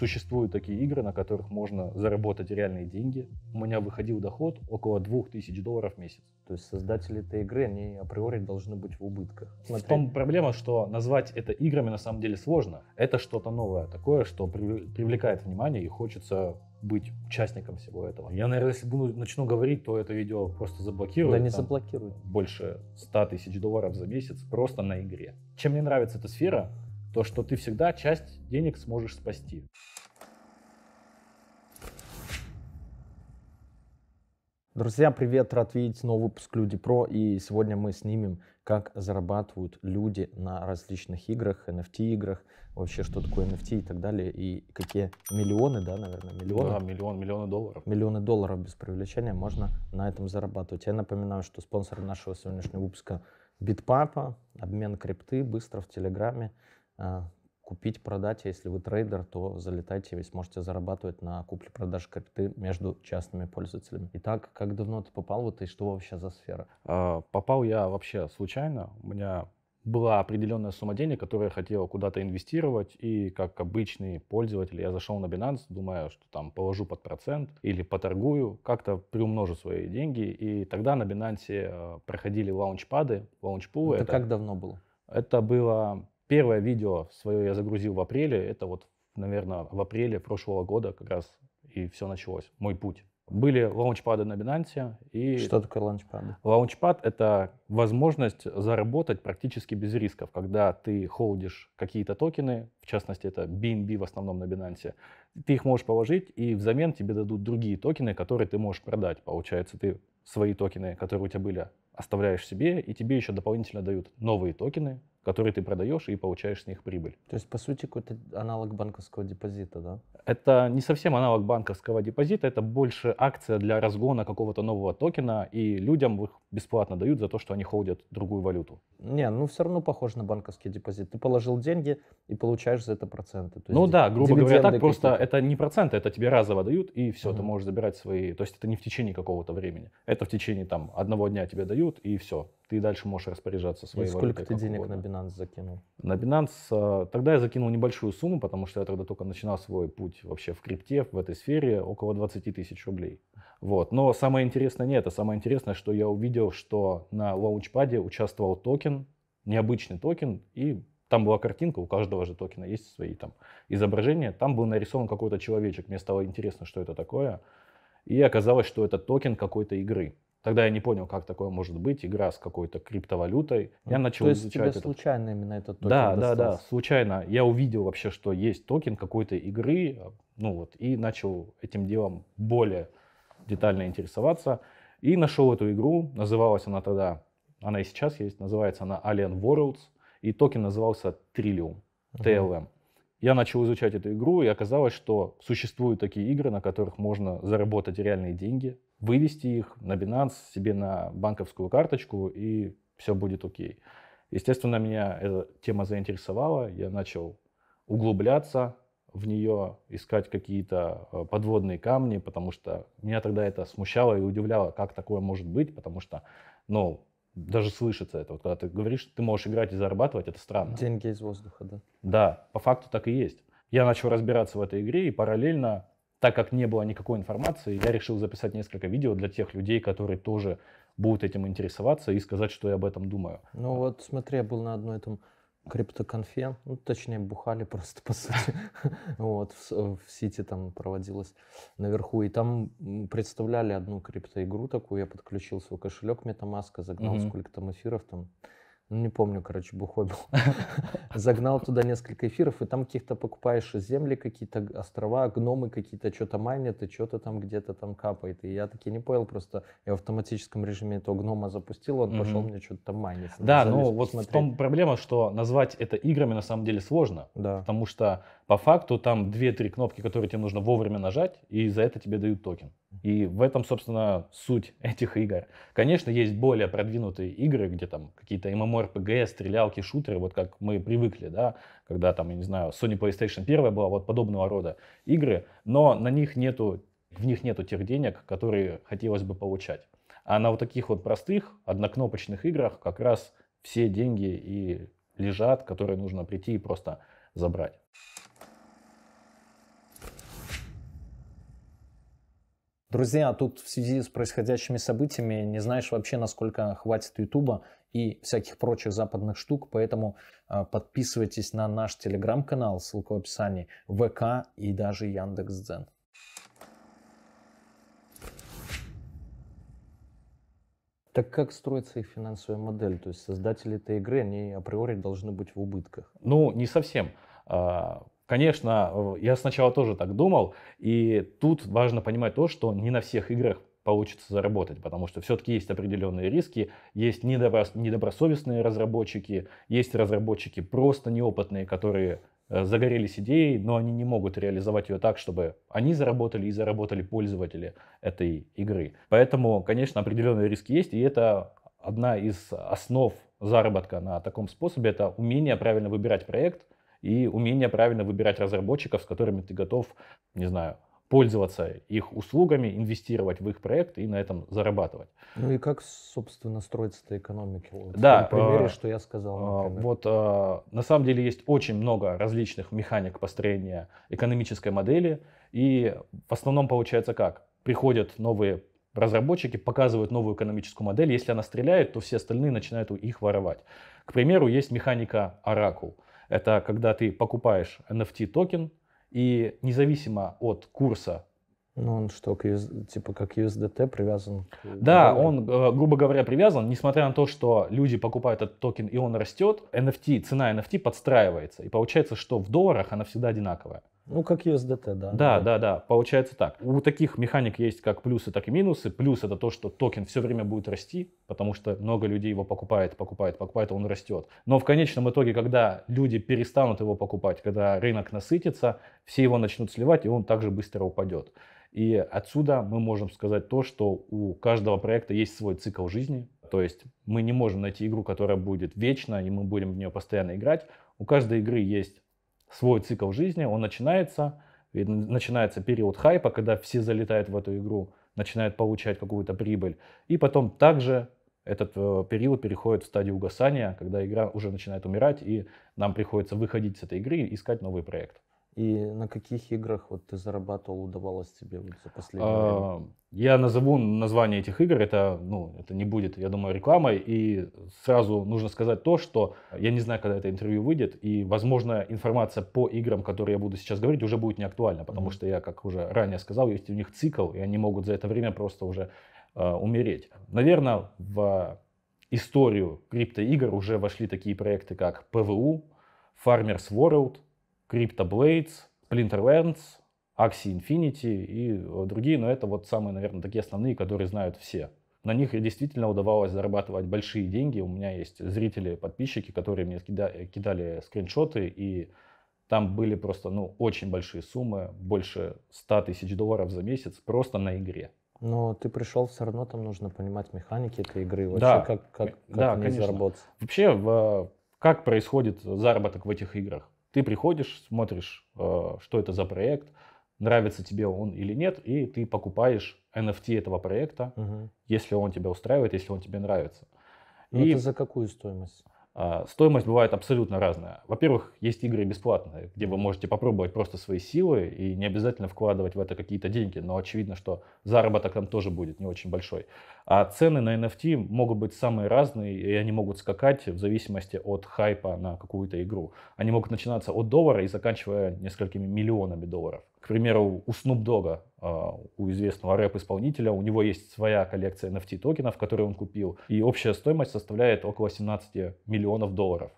Существуют такие игры, на которых можно заработать реальные деньги. У меня выходил доход около 2000 долларов в месяц. То есть создатели этой игры, они априори должны быть в убытках. Смотри. В том проблема, что назвать это играми на самом деле сложно. Это что-то новое, такое, что привлекает внимание и хочется быть участником всего этого. Я, наверное, если буду, начну говорить, то это видео просто заблокируют. Да не заблокируют. Больше 100 тысяч долларов за месяц просто на игре. Чем мне нравится эта сфера, то, что ты всегда часть денег сможешь спасти. Друзья, привет! Рад видеть новый выпуск Люди Про. И сегодня мы снимем, как зарабатывают люди на различных играх, NFT-играх, вообще что такое NFT и так далее. И какие миллионы, да, наверное, миллионы? Да, миллион, миллионы долларов. Миллионы долларов без привлечения можно на этом зарабатывать. Я напоминаю, что спонсор нашего сегодняшнего выпуска Битпапа, обмен крипты быстро в Телеграме. А, купить, продать. А если вы трейдер, то залетайте, вы сможете зарабатывать на купле-продаже крипты между частными пользователями. Итак, как давно ты попал в это и что вообще за сфера? А, попал я вообще случайно. У меня была определенная сумма денег, которую я хотел куда-то инвестировать, и как обычный пользователь я зашел на Binance, думая, что там положу под процент или поторгую, как-то приумножу свои деньги, и тогда на Binance проходили лаунчпады, лаунчпулы. Это, это как давно было? Это было Первое видео свое я загрузил в апреле. Это вот, наверное, в апреле прошлого года как раз и все началось. Мой путь. Были лаунчпады на Binance. И Что такое лаунчпад? Лаунчпад — это возможность заработать практически без рисков, когда ты холдишь какие-то токены, в частности, это BNB в основном на Binance, ты их можешь положить, и взамен тебе дадут другие токены, которые ты можешь продать. Получается, ты свои токены, которые у тебя были, оставляешь себе, и тебе еще дополнительно дают новые токены, которые ты продаешь и получаешь с них прибыль. То есть, по сути, какой-то аналог банковского депозита, да? Это не совсем аналог банковского депозита, это больше акция для разгона какого-то нового токена, и людям их бесплатно дают за то, что они холдят другую валюту. Не, ну все равно похоже на банковский депозит. Ты положил деньги и получаешь за это проценты. ну да, грубо говоря, так, просто это не проценты, это тебе разово дают, и все, угу. ты можешь забирать свои... То есть это не в течение какого-то времени, это в течение там одного дня тебе дают, и все, ты дальше можешь распоряжаться своей И сколько ты денег угодно. на Binance закинул? На Binance а, тогда я закинул небольшую сумму, потому что я тогда только начинал свой путь вообще в крипте, в этой сфере, около 20 тысяч рублей. Вот. Но самое интересное не это. А самое интересное, что я увидел, что на лаунчпаде участвовал токен, необычный токен, и там была картинка, у каждого же токена есть свои там изображения. Там был нарисован какой-то человечек. Мне стало интересно, что это такое. И оказалось, что это токен какой-то игры. Тогда я не понял, как такое может быть, игра с какой-то криптовалютой. Я ну, начал То есть изучать тебе этот... случайно именно этот токен Да, достался. да, да, случайно. Я увидел вообще, что есть токен какой-то игры, э, ну вот, и начал этим делом более детально интересоваться. И нашел эту игру, называлась она тогда, она и сейчас есть, называется она Alien Worlds, и токен назывался Trillium, TLM. Я начал изучать эту игру, и оказалось, что существуют такие игры, на которых можно заработать реальные деньги, вывести их на Binance, себе на банковскую карточку, и все будет окей. Естественно, меня эта тема заинтересовала, я начал углубляться в нее, искать какие-то э, подводные камни, потому что меня тогда это смущало и удивляло, как такое может быть, потому что, ну, даже слышится это. Вот когда ты говоришь, ты можешь играть и зарабатывать, это странно. Деньги из воздуха, да? Да, по факту так и есть. Я начал разбираться в этой игре и параллельно так как не было никакой информации, я решил записать несколько видео для тех людей, которые тоже будут этим интересоваться и сказать, что я об этом думаю. Ну вот смотри, я был на одной этом криптоконфе, ну, точнее, бухали просто, по сути. вот, в, Сити там проводилось наверху. И там представляли одну криптоигру такую. Я подключил свой кошелек MetaMask, загнал сколько там эфиров там ну не помню, короче, бухой был, загнал туда несколько эфиров, и там каких-то покупаешь земли, какие-то острова, гномы какие-то что-то майнят, и что-то там где-то там капает. И я таки не понял, просто я в автоматическом режиме этого гнома запустил, он mm-hmm. пошел мне что-то там майнить. Да, ну вот смотреть. в том проблема, что назвать это играми на самом деле сложно, да. потому что по факту там 2-3 кнопки, которые тебе нужно вовремя нажать, и за это тебе дают токен. И в этом, собственно, суть этих игр. Конечно, есть более продвинутые игры, где там какие-то MMORPG, стрелялки, шутеры, вот как мы привыкли, да, когда там, я не знаю, Sony PlayStation 1 была, вот подобного рода игры, но на них нету, в них нету тех денег, которые хотелось бы получать. А на вот таких вот простых, однокнопочных играх как раз все деньги и лежат, которые нужно прийти и просто забрать. Друзья, тут в связи с происходящими событиями не знаешь вообще, насколько хватит Ютуба и всяких прочих западных штук, поэтому а, подписывайтесь на наш телеграм-канал, ссылка в описании, ВК и даже Яндекс.Дзен. Так как строится их финансовая модель? То есть создатели этой игры, они априори должны быть в убытках? Ну, не совсем. А, Конечно, я сначала тоже так думал, и тут важно понимать то, что не на всех играх получится заработать, потому что все-таки есть определенные риски, есть недобросовестные разработчики, есть разработчики просто неопытные, которые э, загорелись идеей, но они не могут реализовать ее так, чтобы они заработали и заработали пользователи этой игры. Поэтому, конечно, определенные риски есть, и это одна из основ заработка на таком способе, это умение правильно выбирать проект – и умение правильно выбирать разработчиков, с которыми ты готов, не знаю, пользоваться их услугами, инвестировать в их проект и на этом зарабатывать. Ну и как, собственно, строится экономика? Вот да. В примере, э, что я сказал. А, например. Вот э, на самом деле есть очень много различных механик построения экономической модели. И в основном получается как? Приходят новые разработчики, показывают новую экономическую модель. Если она стреляет, то все остальные начинают их воровать. К примеру, есть механика Oracle – это когда ты покупаешь NFT токен, и независимо от курса ну, он что, к US, типа как USDT привязан? К... Да, он, э, грубо говоря, привязан, несмотря на то, что люди покупают этот токен и он растет, NFT, цена NFT подстраивается. И получается, что в долларах она всегда одинаковая. Ну, как USDT, да. Да, да, да, получается так. У таких механик есть как плюсы, так и минусы. Плюс это то, что токен все время будет расти, потому что много людей его покупает, покупает, покупает, он растет. Но в конечном итоге, когда люди перестанут его покупать, когда рынок насытится, все его начнут сливать, и он также быстро упадет. И отсюда мы можем сказать то, что у каждого проекта есть свой цикл жизни. То есть мы не можем найти игру, которая будет вечно, и мы будем в нее постоянно играть. У каждой игры есть свой цикл жизни, он начинается, и начинается период хайпа, когда все залетают в эту игру, начинают получать какую-то прибыль, и потом также этот э, период переходит в стадию угасания, когда игра уже начинает умирать, и нам приходится выходить с этой игры и искать новый проект. И на каких играх вот ты зарабатывал, удавалось тебе вот за последнее а, время? Я назову название этих игр, это, ну, это не будет, я думаю, рекламой. И сразу нужно сказать то, что я не знаю, когда это интервью выйдет, и, возможно, информация по играм, которые я буду сейчас говорить, уже будет не актуальна, потому mm-hmm. что я, как уже ранее сказал, есть у них цикл, и они могут за это время просто уже э, умереть. Наверное, в историю криптоигр уже вошли такие проекты, как PVU, Farmers World – CryptoBlades, Splinterlands, Axie Infinity и э, другие, но это вот самые, наверное, такие основные, которые знают все. На них действительно удавалось зарабатывать большие деньги. У меня есть зрители, подписчики, которые мне кида- э, кидали скриншоты, и там были просто, ну, очень большие суммы, больше 100 тысяч долларов за месяц просто на игре. Но ты пришел, все равно там нужно понимать механики этой игры, вообще да, как, как, э, как да, конечно. заработать. Вообще, в, как происходит заработок в этих играх? Ты приходишь, смотришь, э, что это за проект, нравится тебе он или нет, и ты покупаешь NFT этого проекта, угу. если он тебя устраивает, если он тебе нравится. Но ну, и это за какую стоимость? А, стоимость бывает абсолютно разная. Во-первых, есть игры бесплатные, где вы можете попробовать просто свои силы и не обязательно вкладывать в это какие-то деньги, но очевидно, что заработок там тоже будет не очень большой. А цены на NFT могут быть самые разные, и они могут скакать в зависимости от хайпа на какую-то игру. Они могут начинаться от доллара и заканчивая несколькими миллионами долларов к примеру, у Snoop Dogg, э, у известного рэп-исполнителя, у него есть своя коллекция NFT-токенов, которые он купил, и общая стоимость составляет около 17 миллионов долларов.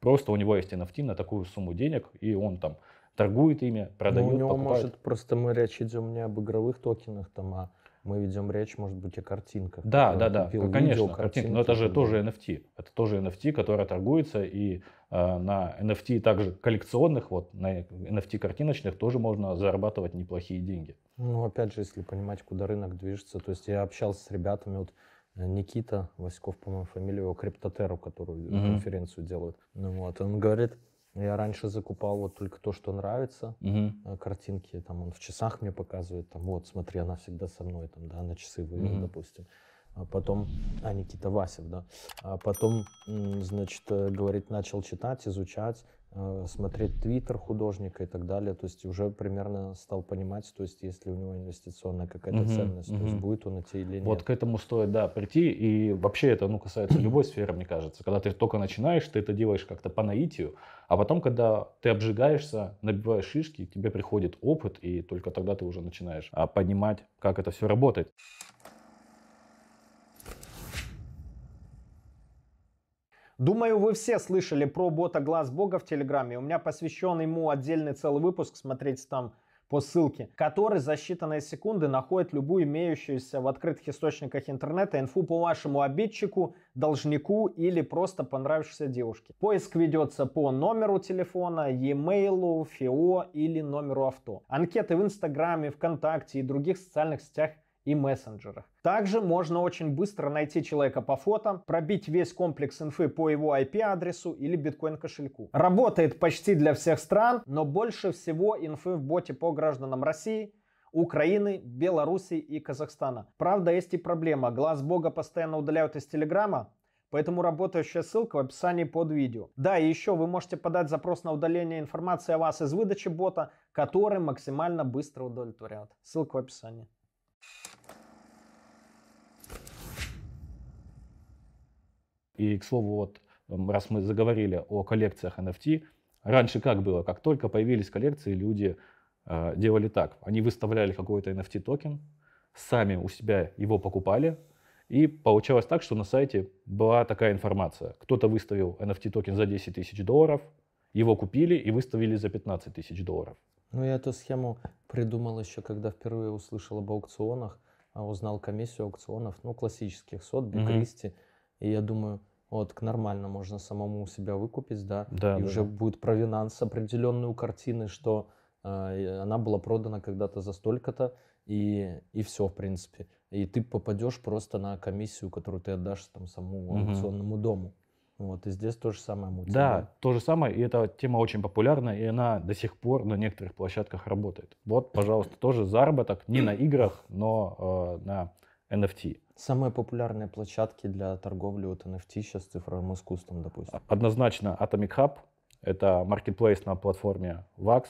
Просто у него есть NFT на такую сумму денег, и он там торгует ими, продает, ну, у него покупает. может просто мы речь идем не об игровых токенах, там, а мы ведем речь, может быть, о картинках. Да, да, да, купил конечно, видео, картинки, но это же тоже NFT. Это тоже NFT, которая торгуется, и э, на NFT также коллекционных, вот на NFT картиночных тоже можно зарабатывать неплохие деньги. Ну, опять же, если понимать, куда рынок движется. То есть я общался с ребятами, вот э, Никита Васьков, по-моему, фамилию его, Криптотеру, которую mm конференцию делают. Ну, вот, он говорит, ну, я раньше закупал вот только то, что нравится, угу. картинки, там он в часах мне показывает, там вот, смотри, она всегда со мной, там, да, на часы вывел, угу. допустим. А потом, а, Никита Васев, да. А потом, значит, э, говорит, начал читать, изучать, Э, смотреть твиттер художника и так далее. То есть уже примерно стал понимать, то есть если у него инвестиционная какая-то угу, ценность, угу. то есть будет он идти или нет. Вот к этому стоит, да, прийти. И вообще это, ну, касается любой сферы, мне кажется. Когда ты только начинаешь, ты это делаешь как-то по наитию, а потом, когда ты обжигаешься, набиваешь шишки, тебе приходит опыт, и только тогда ты уже начинаешь а, понимать, как это все работает. Думаю, вы все слышали про бота Глаз Бога в Телеграме. У меня посвящен ему отдельный целый выпуск, смотрите там по ссылке, который за считанные секунды находит любую имеющуюся в открытых источниках интернета инфу по вашему обидчику, должнику или просто понравившейся девушке. Поиск ведется по номеру телефона, e-mail, ФИО или номеру авто. Анкеты в Инстаграме, ВКонтакте и других социальных сетях – и мессенджерах. Также можно очень быстро найти человека по фото, пробить весь комплекс инфы по его IP-адресу или биткоин-кошельку. Работает почти для всех стран, но больше всего инфы в боте по гражданам России, Украины, Белоруссии и Казахстана. Правда, есть и проблема. Глаз Бога постоянно удаляют из Телеграма, Поэтому работающая ссылка в описании под видео. Да, и еще вы можете подать запрос на удаление информации о вас из выдачи бота, который максимально быстро удовлетворят. Ссылка в описании. И, к слову, вот раз мы заговорили о коллекциях NFT, раньше как было? Как только появились коллекции, люди э, делали так. Они выставляли какой-то NFT-токен, сами у себя его покупали, и получалось так, что на сайте была такая информация. Кто-то выставил NFT-токен за 10 тысяч долларов, его купили и выставили за 15 тысяч долларов. Ну, я эту схему придумал еще, когда впервые услышал об аукционах, а, узнал комиссию аукционов, ну, классических, Сотби, mm-hmm. И я думаю, вот, нормально, можно самому у себя выкупить, да, да и да. уже будет провинанс определенную у картины, что э, она была продана когда-то за столько-то, и, и все, в принципе. И ты попадешь просто на комиссию, которую ты отдашь там самому аукционному угу. дому. Вот, и здесь то же самое мутит. Да, то же самое, и эта тема очень популярна, и она до сих пор на некоторых площадках работает. Вот, пожалуйста, тоже заработок не на играх, но э, на NFT. Самые популярные площадки для торговли вот NFT сейчас цифровым искусством, допустим. А, однозначно Atomic Hub, это marketplace на платформе VAX,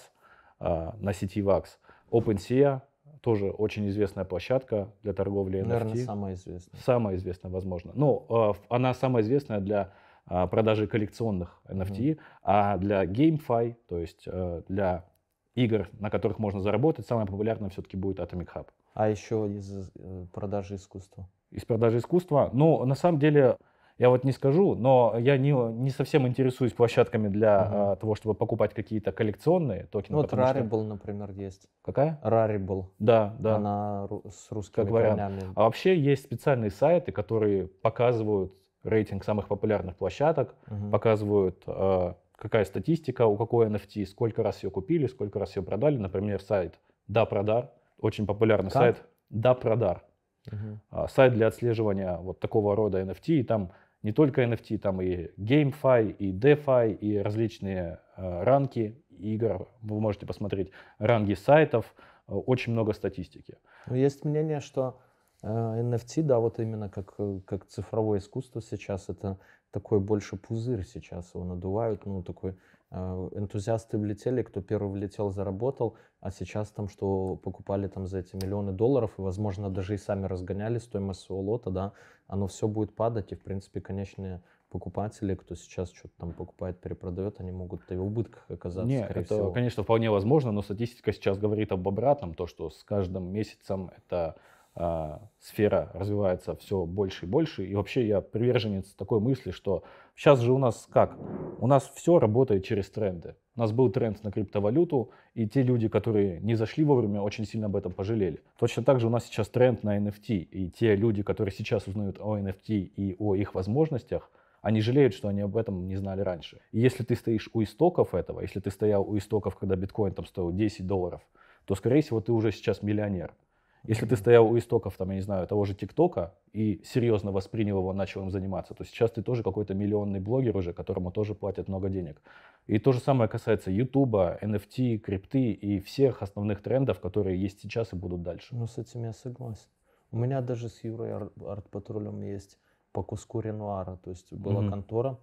э, на сети VAX. OpenSea, тоже очень известная площадка для торговли NFT. Наверное, самая известная. Самая известная, возможно. Ну, э, она самая известная для а, продажи коллекционных NFT, mm-hmm. а для GameFi, то есть э, для игр, на которых можно заработать, самое популярное все-таки будет Atomic Hub. А еще из э, продажи искусства? Из продажи искусства? Ну, на самом деле, я вот не скажу, но я не, не совсем интересуюсь площадками для угу. а, того, чтобы покупать какие-то коллекционные токены. Ну, вот Rarible, что... например, есть. Какая? Rarible. Да, да. Она с русскими как вариант. А вообще есть специальные сайты, которые показывают рейтинг самых популярных площадок, угу. показывают, э, какая статистика, у какой NFT, сколько раз ее купили, сколько раз ее продали. Например, сайт Да Продар, очень популярный как? сайт Да Продар. Угу. А, сайт для отслеживания вот такого рода NFT, и там не только NFT, там и GameFi, и DeFi, и различные э, ранки игр. Вы можете посмотреть ранги сайтов, э, очень много статистики. Ну, есть мнение, что NFT, э, да, вот именно как, э, как цифровое искусство сейчас, это такой больше пузырь сейчас, его надувают, ну, такой э, энтузиасты влетели, кто первый влетел, заработал, а сейчас там, что покупали там за эти миллионы долларов, и, возможно, даже и сами разгоняли стоимость своего лота, да, оно все будет падать, и, в принципе, конечные покупатели, кто сейчас что-то там покупает, перепродает, они могут и в убытках оказаться, Нет, это, всего. конечно, вполне возможно, но статистика сейчас говорит об обратном, то, что с каждым месяцем это а, сфера развивается все больше и больше. И вообще я приверженец такой мысли, что сейчас же у нас как? У нас все работает через тренды. У нас был тренд на криптовалюту, и те люди, которые не зашли вовремя, очень сильно об этом пожалели. Точно так же у нас сейчас тренд на NFT, и те люди, которые сейчас узнают о NFT и о их возможностях, они жалеют, что они об этом не знали раньше. И если ты стоишь у истоков этого, если ты стоял у истоков, когда биткоин там стоил 10 долларов, то, скорее всего, ты уже сейчас миллионер. Если ты стоял у истоков, там, я не знаю, того же ТикТока и серьезно воспринял его, начал им заниматься, то сейчас ты тоже какой-то миллионный блогер уже, которому тоже платят много денег. И то же самое касается Ютуба, NFT, крипты и всех основных трендов, которые есть сейчас и будут дальше. Ну, с этим я согласен. У меня даже с Юрой АртПатрулем есть по куску Ренуара, то есть была mm-hmm. контора,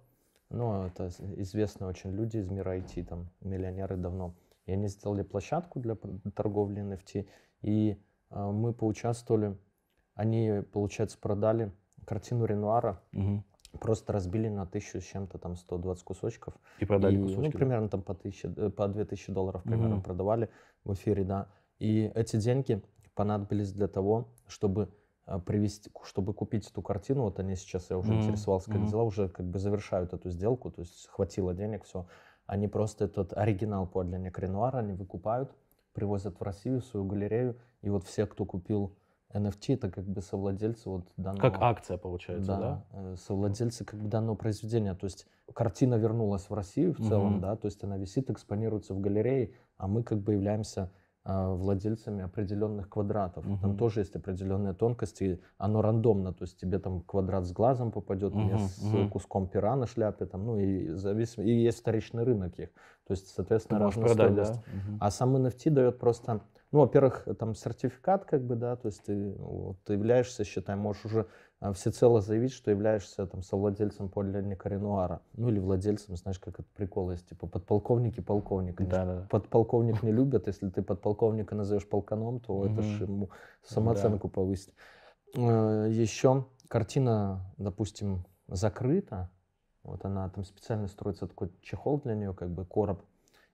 ну, это известные очень люди из мира IT, там, миллионеры давно. И они сделали площадку для торговли NFT, и а, мы поучаствовали. Они, получается, продали картину Ренуара. Угу. Просто разбили на тысячу с чем-то там 120 кусочков. И продали и, ну, кусочки? Ну, да? примерно там по, тысяче, э, по 2000 долларов примерно угу. продавали в эфире, да. И эти деньги понадобились для того, чтобы э, привести, чтобы купить эту картину. Вот они сейчас, я уже mm интересовался, как mm дела, уже как бы завершают эту сделку, то есть хватило денег, все. Они просто этот оригинал подлинник Ренуара они выкупают, привозят в Россию, в свою галерею, и вот все, кто купил NFT, это как бы совладельцы вот данного... Как акция получается, да? да? Э, совладельцы как бы данного произведения. То есть картина вернулась в Россию в целом, угу. да, то есть она висит, экспонируется в галерее, а мы как бы являемся а, владельцами определенных квадратов. Угу. Там тоже есть определенные тонкости. Оно рандомно, то есть тебе там квадрат с глазом попадет, угу, мне с угу. куском пера на шляпе, там, ну и зависимо. И есть вторичный рынок их. То есть, соответственно, разная продать, стоимость. Да? Угу. А сам NFT дает просто ну, во-первых, там сертификат, как бы, да, то есть ты, вот, ты являешься, считай, можешь уже а, всецело заявить, что являешься там совладельцем подлинника Ренуара. Ну, или владельцем, знаешь, как это прикол есть, типа подполковник и полковник. Да, да. Подполковник не любят, если ты подполковника назовешь полканом, то это же ему ну самооценку повысит. А, Еще картина, допустим, закрыта, вот она там специально строится такой чехол для нее, как бы короб,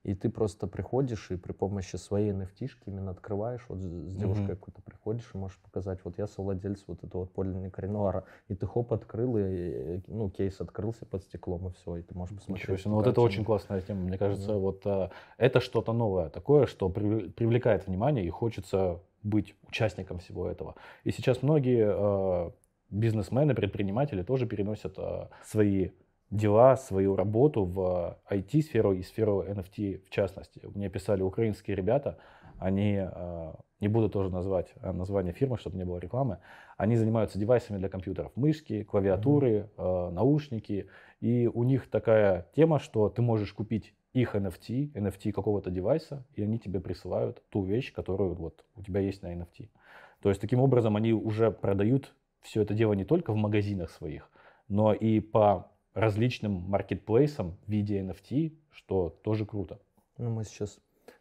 и ты просто приходишь и при помощи своей nft именно открываешь, вот с девушкой mm-hmm. какой-то приходишь и можешь показать, вот я совладелец вот этого вот поля Кренуара. И ты хоп, открыл, и, э, ну, кейс открылся под стеклом, и все, и ты можешь посмотреть. Ничего себе, ну вот это очень классная тема, мне кажется, mm-hmm. вот а, это что-то новое такое, что привлекает внимание и хочется быть участником всего этого. И сейчас многие а, бизнесмены, предприниматели тоже переносят а, свои дела, свою работу в IT-сферу и сферу NFT в частности. Мне писали украинские ребята, они, э, не буду тоже назвать э, название фирмы, чтобы не было рекламы, они занимаются девайсами для компьютеров, мышки, клавиатуры, mm-hmm. наушники, и у них такая тема, что ты можешь купить их NFT, NFT какого-то девайса, и они тебе присылают ту вещь, которую вот у тебя есть на NFT. То есть таким образом они уже продают все это дело не только в магазинах своих, но и по различным маркетплейсам в виде NFT, что тоже круто. Ну, мы сейчас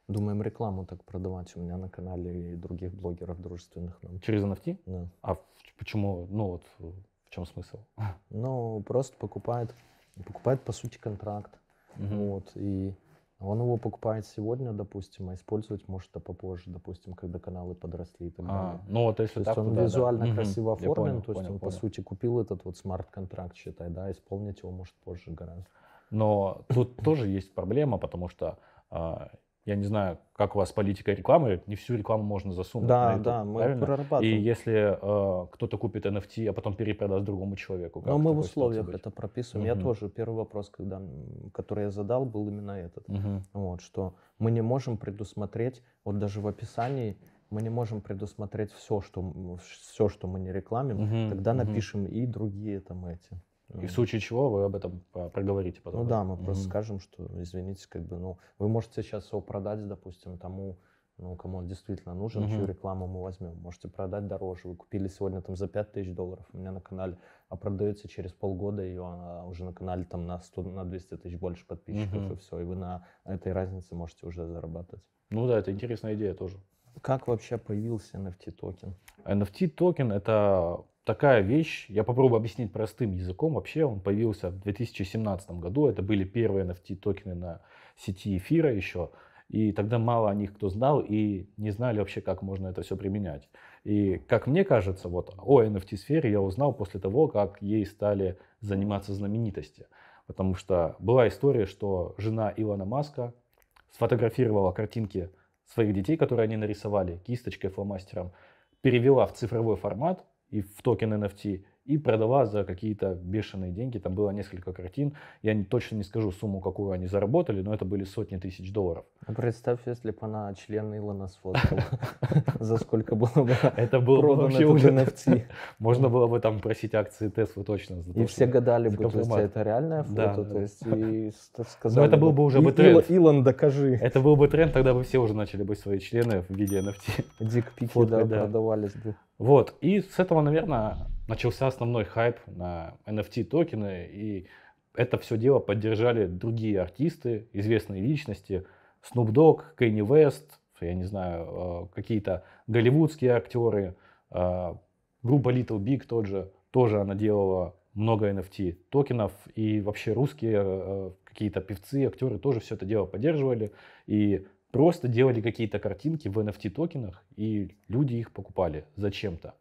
думаем рекламу так продавать у меня на канале и других блогеров дружественных нам. Через NFT? Да. А почему, ну вот, в чем смысл? Ну, просто покупает, покупает по сути контракт. Угу. Вот, и он его покупает сегодня, допустим, а использовать может а попозже, допустим, когда каналы подросли и так а, далее. А, ну вот если то так, есть он да, визуально да. красиво угу, оформлен, понял, то есть понял, он понял. по сути купил этот вот смарт-контракт, считай, да, исполнить его может позже гораздо. Но тут тоже есть проблема, потому что а, я не знаю, как у вас политика рекламы, не всю рекламу можно засунуть. Да, на да, мы правильно? прорабатываем. И если э, кто-то купит NFT, а потом перепродаст другому человеку. Ну, как Но мы в условиях это прописываем. Угу. Я тоже первый вопрос, когда, который я задал, был именно этот. Угу. Вот, что мы не можем предусмотреть, вот даже в описании мы не можем предусмотреть все, что, все, что мы не рекламим, угу. тогда угу. напишем и другие там эти. И в случае чего вы об этом проговорите потом. Ну да, да мы mm-hmm. скажем, что, ну, извините, как бы, ну, вы можете сейчас его продать, допустим, тому, ну, кому он действительно нужен, mm-hmm. чью рекламу мы возьмем. Можете продать дороже. Вы купили сегодня там за 5 тысяч долларов у меня на канале, а продается через полгода, и она уже на канале там на 100, на 200 тысяч больше подписчиков, mm-hmm. и все. И вы на этой разнице можете уже зарабатывать. Ну да, это интересная идея тоже. Как вообще появился NFT токен? NFT токен это такая вещь, я попробую объяснить простым языком. Вообще он появился в 2017 году. Это были первые NFT токены на сети эфира еще. И тогда мало о них кто знал и не знали вообще, как можно это все применять. И как мне кажется, вот о NFT-сфере я узнал после того, как ей стали заниматься знаменитости. Потому что была история, что жена Илона Маска сфотографировала картинки своих детей, которые они нарисовали кисточкой, фломастером, перевела в цифровой формат, и в токен NFT и продала за какие-то бешеные деньги. Там было несколько картин. Я точно не скажу сумму, какую они заработали, но это были сотни тысяч долларов. А представь, если бы она член Илона сфоткала, за сколько было бы это было вообще уже NFT. Можно было бы там просить акции Теслы точно. И все гадали бы, то есть это реальное фото, то есть и сказали Но это был бы уже бы тренд. Илон, докажи. Это был бы тренд, тогда бы все уже начали бы свои члены в виде NFT. Дикпики, да, продавались бы. Вот, и с этого, наверное, начался основной хайп на NFT токены, и это все дело поддержали другие артисты, известные личности, Snoop Dogg, Kanye West, я не знаю, э, какие-то голливудские актеры, э, группа Little Big тот же, тоже она делала много NFT токенов, и вообще русские э, какие-то певцы, актеры тоже все это дело поддерживали, и просто делали какие-то картинки в NFT токенах, и люди их покупали зачем-то.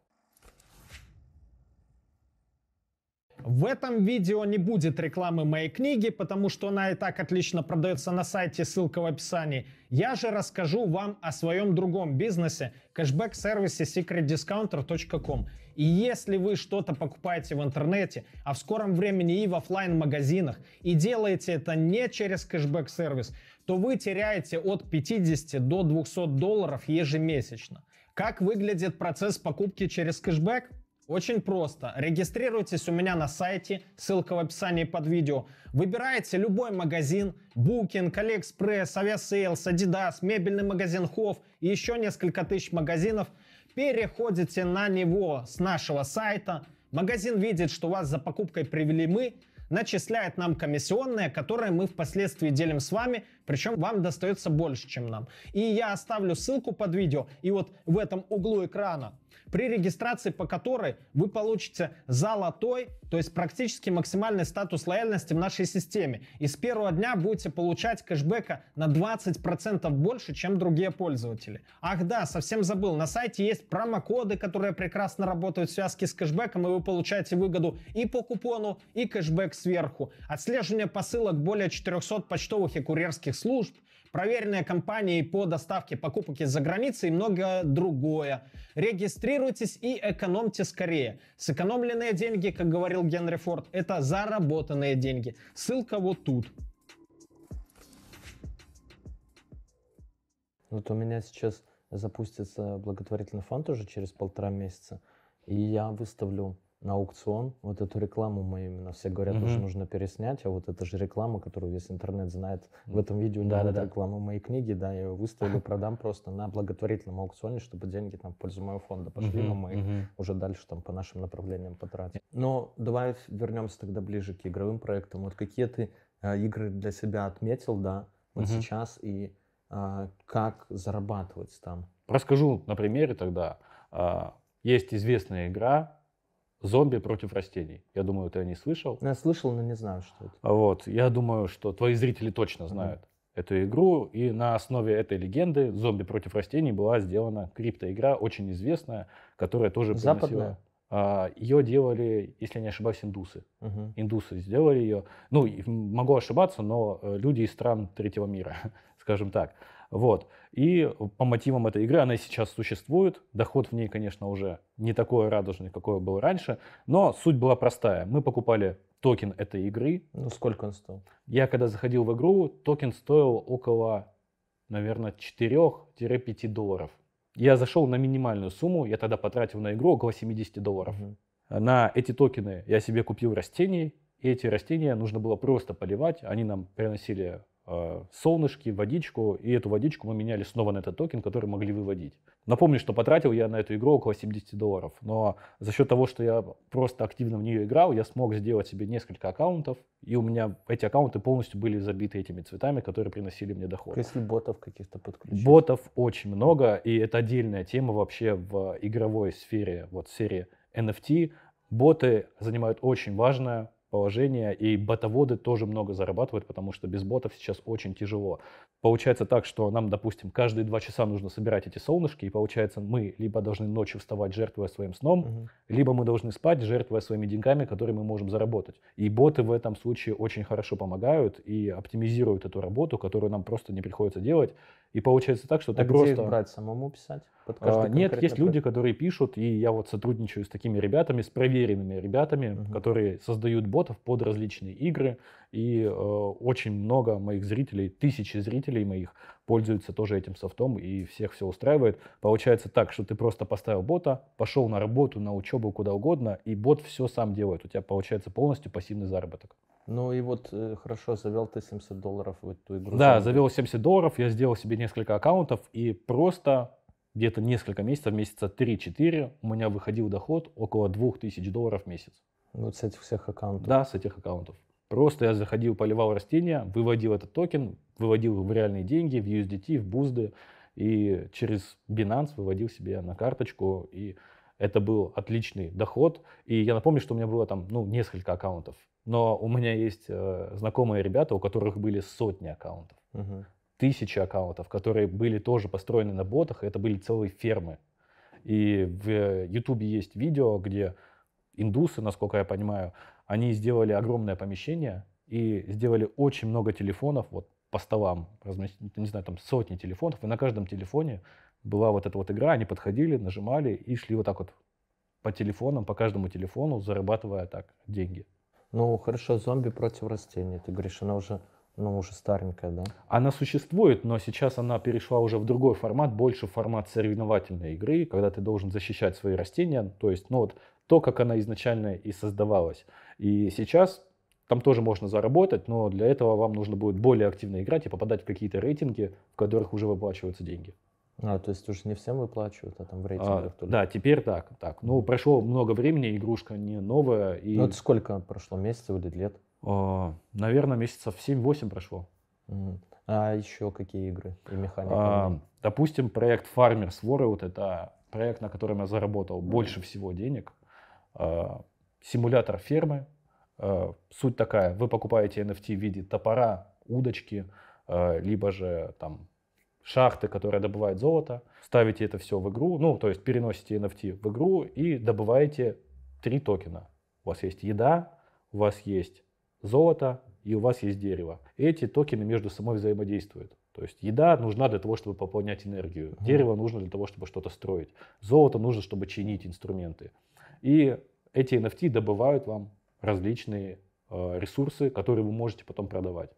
В этом видео не будет рекламы моей книги, потому что она и так отлично продается на сайте, ссылка в описании. Я же расскажу вам о своем другом бизнесе, кэшбэк-сервисе secretdiscounter.com. И если вы что-то покупаете в интернете, а в скором времени и в офлайн магазинах и делаете это не через кэшбэк-сервис, то вы теряете от 50 до 200 долларов ежемесячно. Как выглядит процесс покупки через кэшбэк? Очень просто. Регистрируйтесь у меня на сайте, ссылка в описании под видео. Выбираете любой магазин, Booking, AliExpress, Aviasales, Adidas, мебельный магазин Hof и еще несколько тысяч магазинов. Переходите на него с нашего сайта. Магазин видит, что вас за покупкой привели мы, начисляет нам комиссионные, которые мы впоследствии делим с вами причем вам достается больше, чем нам. И я оставлю ссылку под видео. И вот в этом углу экрана, при регистрации по которой вы получите золотой, то есть практически максимальный статус лояльности в нашей системе. И с первого дня будете получать кэшбэка на 20% больше, чем другие пользователи. Ах да, совсем забыл, на сайте есть промокоды, которые прекрасно работают в связке с кэшбэком, и вы получаете выгоду и по купону, и кэшбэк сверху. Отслеживание посылок более 400 почтовых и курьерских диспетчерских служб, проверенные компании по доставке покупок из-за границы и многое другое. Регистрируйтесь и экономьте скорее. Сэкономленные деньги, как говорил Генри Форд, это заработанные деньги. Ссылка вот тут. Вот у меня сейчас запустится благотворительный фонд уже через полтора месяца, и я выставлю на аукцион. Вот эту рекламу мы именно все говорят, mm-hmm. нужно переснять, а вот это же реклама, которую весь интернет знает. В этом видео не да, будет да, да. моей книги, да, я ее выставлю, продам просто на благотворительном аукционе, чтобы деньги там в пользу моего фонда пошли, mm-hmm. но мы mm-hmm. уже дальше там по нашим направлениям потратим. Но давай вернемся тогда ближе к игровым проектам. Вот какие ты э, игры для себя отметил, да, вот mm-hmm. сейчас и э, как зарабатывать там? Расскажу на примере тогда. А, есть известная игра, Зомби против растений. Я думаю, ты о ней слышал. Ну, я слышал, но не знаю, что это. Вот. Я думаю, что твои зрители точно знают mm-hmm. эту игру. И на основе этой легенды «Зомби против растений» была сделана криптоигра, очень известная, которая тоже приносила... Западная? А, ее делали, если не ошибаюсь, индусы. Угу. Индусы сделали ее. Ну, могу ошибаться, но э, люди из стран третьего мира, скажем так. Вот. И по мотивам этой игры она сейчас существует. Доход в ней, конечно, уже не такой радужный, какой был раньше. Но суть была простая. Мы покупали токен этой игры. Ну, сколько он стоил? Я когда заходил в игру, токен стоил около, наверное, 4-5 долларов. Я зашел на минимальную сумму, я тогда потратил на игру около 70 долларов. Угу. На эти токены я себе купил растений, и эти растения нужно было просто поливать, они нам приносили Э, солнышки, водичку, и эту водичку мы меняли снова на этот токен, который могли выводить. Напомню, что потратил я на эту игру около 70 долларов, но за счет того, что я просто активно в нее играл, я смог сделать себе несколько аккаунтов, и у меня эти аккаунты полностью были забиты этими цветами, которые приносили мне доход. Если ботов каких-то подключить? Ботов очень много, и это отдельная тема вообще в игровой сфере, вот в сфере NFT. Боты занимают очень важное положение, и ботоводы тоже много зарабатывают, потому что без ботов сейчас очень тяжело. Получается так, что нам, допустим, каждые два часа нужно собирать эти солнышки, и получается мы либо должны ночью вставать, жертвуя своим сном, угу. либо мы должны спать, жертвуя своими деньгами, которые мы можем заработать. И боты в этом случае очень хорошо помогают и оптимизируют эту работу, которую нам просто не приходится делать, и получается так, что ты а просто... их брать, самому писать? Под а, нет, есть люди, которые пишут, и я вот сотрудничаю с такими ребятами, с проверенными ребятами, угу. которые создают ботов под различные игры и э, очень много моих зрителей, тысячи зрителей моих пользуются тоже этим софтом, и всех все устраивает. Получается так, что ты просто поставил бота, пошел на работу, на учебу, куда угодно, и бот все сам делает. У тебя получается полностью пассивный заработок. Ну и вот э, хорошо, завел ты 70 долларов в эту игру. Да, завел 70 долларов, я сделал себе несколько аккаунтов, и просто где-то несколько месяцев, месяца 3-4, у меня выходил доход около 2000 долларов в месяц. Вот с этих всех аккаунтов? Да, с этих аккаунтов. Просто я заходил, поливал растения, выводил этот токен, выводил в реальные деньги, в USDT, в бузды, и через Binance выводил себе на карточку, и это был отличный доход. И я напомню, что у меня было там ну, несколько аккаунтов, но у меня есть э, знакомые ребята, у которых были сотни аккаунтов, угу. тысячи аккаунтов, которые были тоже построены на ботах, и это были целые фермы. И в Ютубе есть видео, где индусы, насколько я понимаю, они сделали огромное помещение и сделали очень много телефонов вот по столам, ну, не знаю, там сотни телефонов, и на каждом телефоне была вот эта вот игра, они подходили, нажимали и шли вот так вот по телефонам, по каждому телефону, зарабатывая так деньги. Ну, хорошо, зомби против растений, ты говоришь, она уже, ну, уже старенькая, да? Она существует, но сейчас она перешла уже в другой формат, больше формат соревновательной игры, когда ты должен защищать свои растения, то есть, ну, вот то, как она изначально и создавалась. И сейчас там тоже можно заработать, но для этого вам нужно будет более активно играть и попадать в какие-то рейтинги, в которых уже выплачиваются деньги. А, то есть уже не всем выплачивают, а там в а, рейтингах а, Да, теперь так, так. Ну, прошло много времени, игрушка не новая. И... Ну, это сколько прошло, месяцев или лет? А, наверное, месяцев 7-8 прошло. А еще какие игры и механики? А, допустим, проект Farmers World — это проект, на котором я заработал больше всего денег. А, симулятор фермы. Э, суть такая, вы покупаете NFT в виде топора, удочки, э, либо же там шахты, которые добывают золото, ставите это все в игру, ну, то есть переносите NFT в игру и добываете три токена. У вас есть еда, у вас есть золото и у вас есть дерево. Эти токены между собой взаимодействуют. То есть еда нужна для того, чтобы пополнять энергию, дерево нужно для того, чтобы что-то строить, золото нужно, чтобы чинить инструменты. И эти NFT добывают вам различные э, ресурсы, которые вы можете потом продавать.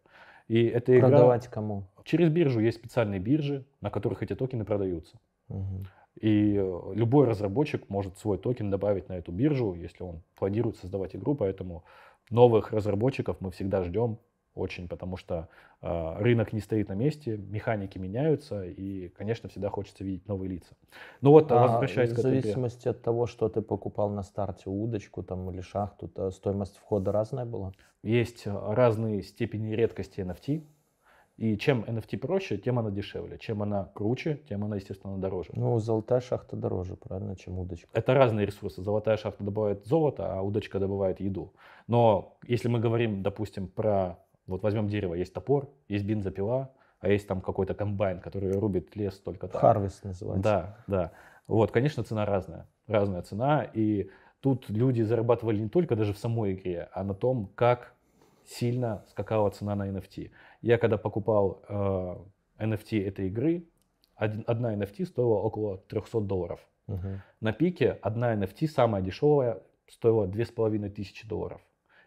И это игра... Продавать кому? Через биржу есть специальные биржи, на которых эти токены продаются. Угу. И э, любой разработчик может свой токен добавить на эту биржу, если он планирует создавать игру, поэтому новых разработчиков мы всегда ждем очень, потому что э, рынок не стоит на месте, механики меняются, и, конечно, всегда хочется видеть новые лица. Ну вот, а, возвращаясь в а, к В зависимости тебе. от того, что ты покупал на старте, удочку там или шахту, то стоимость входа разная была? Есть а, разные степени редкости NFT, и чем NFT проще, тем она дешевле. Чем она круче, тем она, естественно, дороже. Ну, золотая шахта дороже, правильно, чем удочка. Это разные ресурсы. Золотая шахта добывает золото, а удочка добывает еду. Но если мы говорим, допустим, про вот возьмем дерево, есть топор, есть бензопила, а есть там какой-то комбайн, который рубит лес только так. Харвест называется. Да, да. Вот, конечно, цена разная. Разная цена. И тут люди зарабатывали не только даже в самой игре, а на том, как сильно скакала цена на NFT. Я когда покупал э, NFT этой игры, один, одна NFT стоила около 300 долларов. Угу. На пике одна NFT, самая дешевая, стоила 2500 долларов.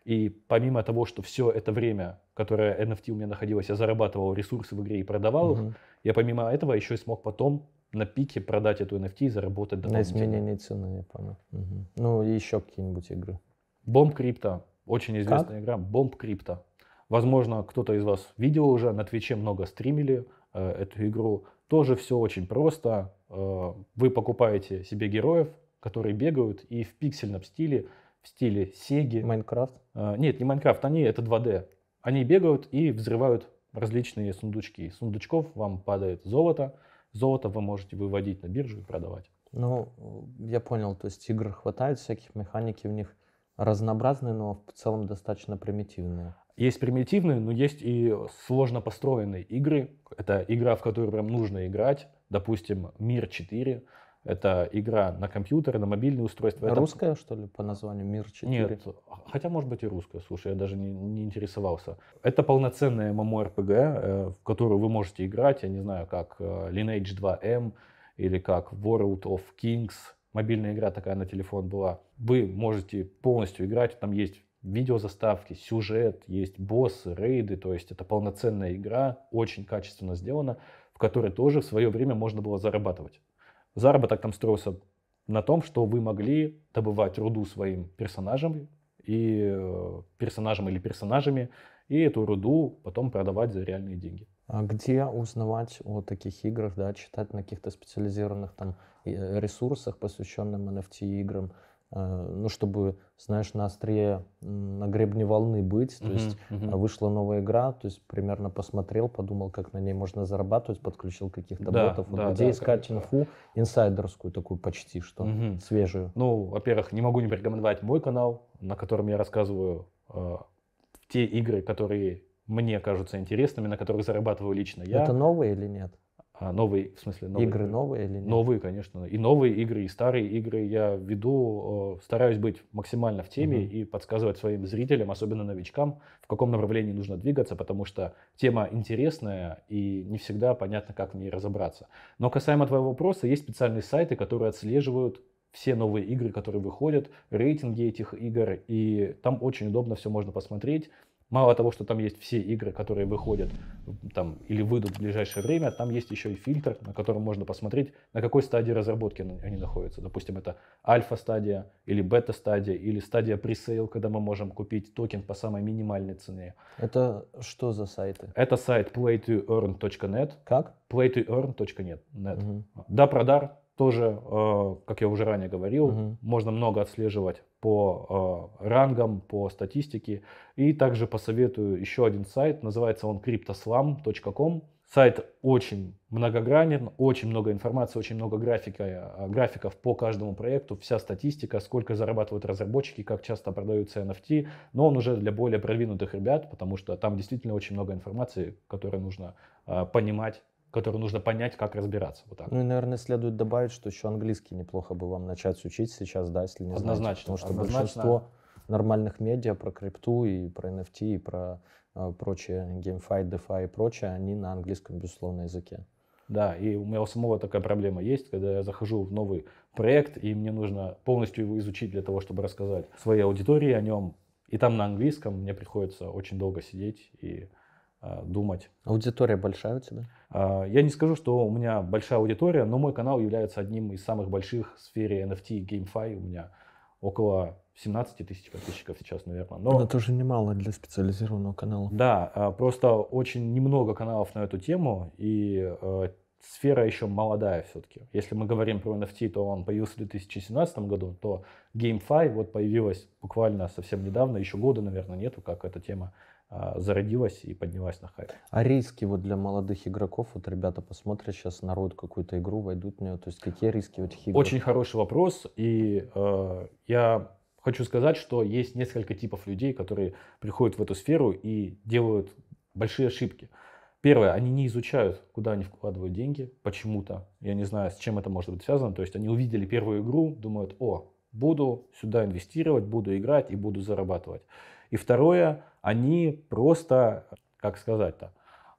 И помимо того, что все это время которая NFT у меня находилась, я зарабатывал ресурсы в игре и продавал угу. их. Я помимо этого еще и смог потом на пике продать эту NFT и заработать На изменение цены, я понял. Угу. Ну, и еще какие-нибудь игры. Бомб Крипто. Очень известная как? игра. Бомб Крипто. Возможно, кто-то из вас видел уже, на Твиче много стримили э, эту игру. Тоже все очень просто. Э, вы покупаете себе героев, которые бегают, и в пиксельном стиле, в стиле Сеги. Майнкрафт? Э, нет, не Майнкрафт, они это 2D. Они бегают и взрывают различные сундучки. Из сундучков вам падает золото. Золото вы можете выводить на биржу и продавать. Ну, я понял, то есть игр хватает всяких, механики в них разнообразные, но в целом достаточно примитивные. Есть примитивные, но есть и сложно построенные игры. Это игра, в которую прям нужно играть. Допустим, Мир 4. Это игра на компьютеры, на мобильные устройства. Это... Русская, что ли, по названию «Мир 4»? Нет, хотя, может быть, и русская, слушай, я даже не, не интересовался. Это полноценная MMORPG, э, в которую вы можете играть, я не знаю, как э, Lineage 2M или как World of Kings. Мобильная игра такая на телефон была. Вы можете полностью играть, там есть видеозаставки, сюжет, есть боссы, рейды, то есть это полноценная игра, очень качественно сделана, в которой тоже в свое время можно было зарабатывать. Заработок там строился на том, что вы могли добывать руду своим персонажам и э, персонажам или персонажами, и эту руду потом продавать за реальные деньги. А где узнавать о таких играх, да, читать на каких-то специализированных там э, ресурсах, посвященных NFT играм? Э, ну, чтобы, знаешь, на острие, на гребне волны быть. То uh-huh, есть uh-huh. вышла новая игра, то есть примерно посмотрел, подумал, как на ней можно зарабатывать, подключил каких-то да, ботов. Вот да, где да, искать как... инфу инсайдерскую, такую почти что, uh-huh. свежую. Ну, во-первых, не могу не порекомендовать мой канал, на котором я рассказываю э, те игры, которые мне кажутся интересными, на которых зарабатываю лично я. Это новые или нет? А, новые, в смысле, новые игры новые или нет? Новые, конечно, и новые игры, и старые игры я веду, стараюсь быть максимально в теме угу. и подсказывать своим зрителям, особенно новичкам, в каком направлении нужно двигаться, потому что тема интересная и не всегда понятно, как в ней разобраться. Но касаемо твоего вопроса, есть специальные сайты, которые отслеживают все новые игры, которые выходят, рейтинги этих игр, и там очень удобно все можно посмотреть. Мало того, что там есть все игры, которые выходят там, или выйдут в ближайшее время, там есть еще и фильтр, на котором можно посмотреть, на какой стадии разработки они находятся. Допустим, это альфа-стадия или бета-стадия, или стадия пресейл, когда мы можем купить токен по самой минимальной цене. Это что за сайты? Это сайт playtoearn.net. Как? playtoearn.net. Угу. Да, продар, тоже, э, как я уже ранее говорил, угу. можно много отслеживать по э, рангам, по статистике. И также посоветую еще один сайт, называется он cryptoslam.com. Сайт очень многогранен, очень много информации, очень много графика, э, графиков по каждому проекту, вся статистика, сколько зарабатывают разработчики, как часто продаются NFT, но он уже для более продвинутых ребят, потому что там действительно очень много информации, которую нужно э, понимать которую нужно понять, как разбираться. Вот так. Ну и, наверное, следует добавить, что еще английский неплохо бы вам начать учить сейчас, да, если не Однозначно. знаете. Потому что Однозначно. большинство нормальных медиа про крипту и про NFT, и про э, прочее, GameFi, DeFi и прочее, они на английском, безусловно, языке. Да, и у меня у самого такая проблема есть, когда я захожу в новый проект, и мне нужно полностью его изучить для того, чтобы рассказать своей аудитории о нем. И там на английском мне приходится очень долго сидеть и Э, думать. Аудитория большая у тебя? Э, я не скажу, что у меня большая аудитория, но мой канал является одним из самых больших в сфере NFT и GameFi. У меня около 17 тысяч подписчиков сейчас, наверное. Но... Это тоже немало для специализированного канала. Да, э, просто очень немного каналов на эту тему, и сфера еще молодая все-таки. Если мы говорим про NFT, то он появился в 2017 году, то GameFi вот появилась буквально совсем недавно, еще года, наверное, нету, как эта тема а, зародилась и поднялась на хайп. А риски вот для молодых игроков, вот ребята посмотрят сейчас, народ какую-то игру, войдут в нее, то есть какие риски в этих играх? Очень хороший вопрос, и э, я хочу сказать, что есть несколько типов людей, которые приходят в эту сферу и делают большие ошибки. Первое, они не изучают, куда они вкладывают деньги, почему-то. Я не знаю, с чем это может быть связано. То есть они увидели первую игру, думают, о, буду сюда инвестировать, буду играть и буду зарабатывать. И второе, они просто, как сказать-то,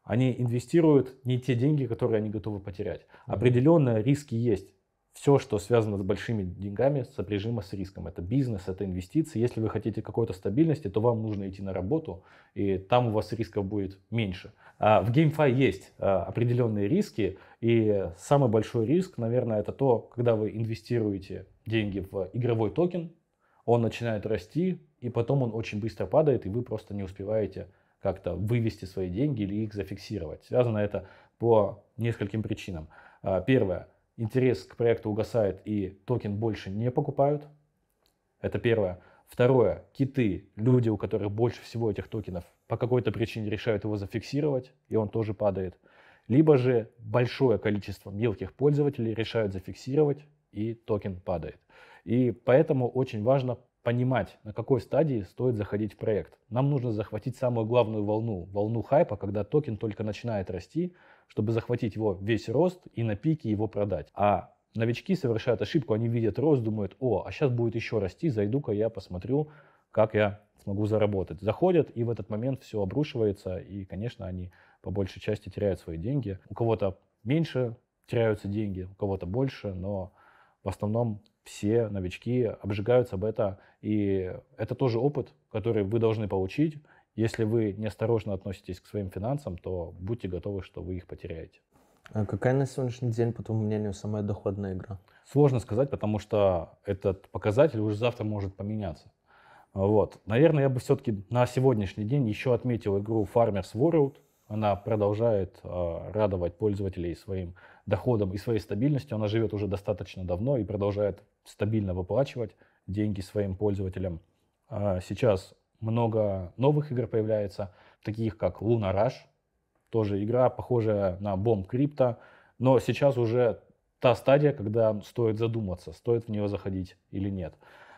они инвестируют не те деньги, которые они готовы потерять. Определенные риски есть. Все, что связано с большими деньгами, сопряжимо с риском. Это бизнес, это инвестиции. Если вы хотите какой-то стабильности, то вам нужно идти на работу, и там у вас рисков будет меньше. А в GameFi есть а, определенные риски, и самый большой риск, наверное, это то, когда вы инвестируете деньги в игровой токен, он начинает расти, и потом он очень быстро падает, и вы просто не успеваете как-то вывести свои деньги или их зафиксировать. Связано это по нескольким причинам. А, первое. Интерес к проекту угасает, и токен больше не покупают. Это первое. Второе. Киты, люди, у которых больше всего этих токенов, по какой-то причине решают его зафиксировать, и он тоже падает. Либо же большое количество мелких пользователей решают зафиксировать, и токен падает. И поэтому очень важно понимать, на какой стадии стоит заходить в проект. Нам нужно захватить самую главную волну, волну хайпа, когда токен только начинает расти, чтобы захватить его весь рост и на пике его продать. А новички совершают ошибку, они видят рост, думают, о, а сейчас будет еще расти, зайду-ка я посмотрю, как я смогу заработать. Заходят, и в этот момент все обрушивается, и, конечно, они по большей части теряют свои деньги. У кого-то меньше теряются деньги, у кого-то больше, но в основном все новички обжигаются об это, и это тоже опыт, который вы должны получить. Если вы неосторожно относитесь к своим финансам, то будьте готовы, что вы их потеряете. А какая на сегодняшний день, по твоему мнению, самая доходная игра? Сложно сказать, потому что этот показатель уже завтра может поменяться. Вот. Наверное, я бы все-таки на сегодняшний день еще отметил игру Farmers World. Она продолжает э, радовать пользователей своим доходом и своей стабильностью. Она живет уже достаточно давно и продолжает стабильно выплачивать деньги своим пользователям. А сейчас много новых игр появляется, таких как Луна Rush, тоже игра, похожая на Bomb Crypto, но сейчас уже та стадия, когда стоит задуматься, стоит в нее заходить или нет.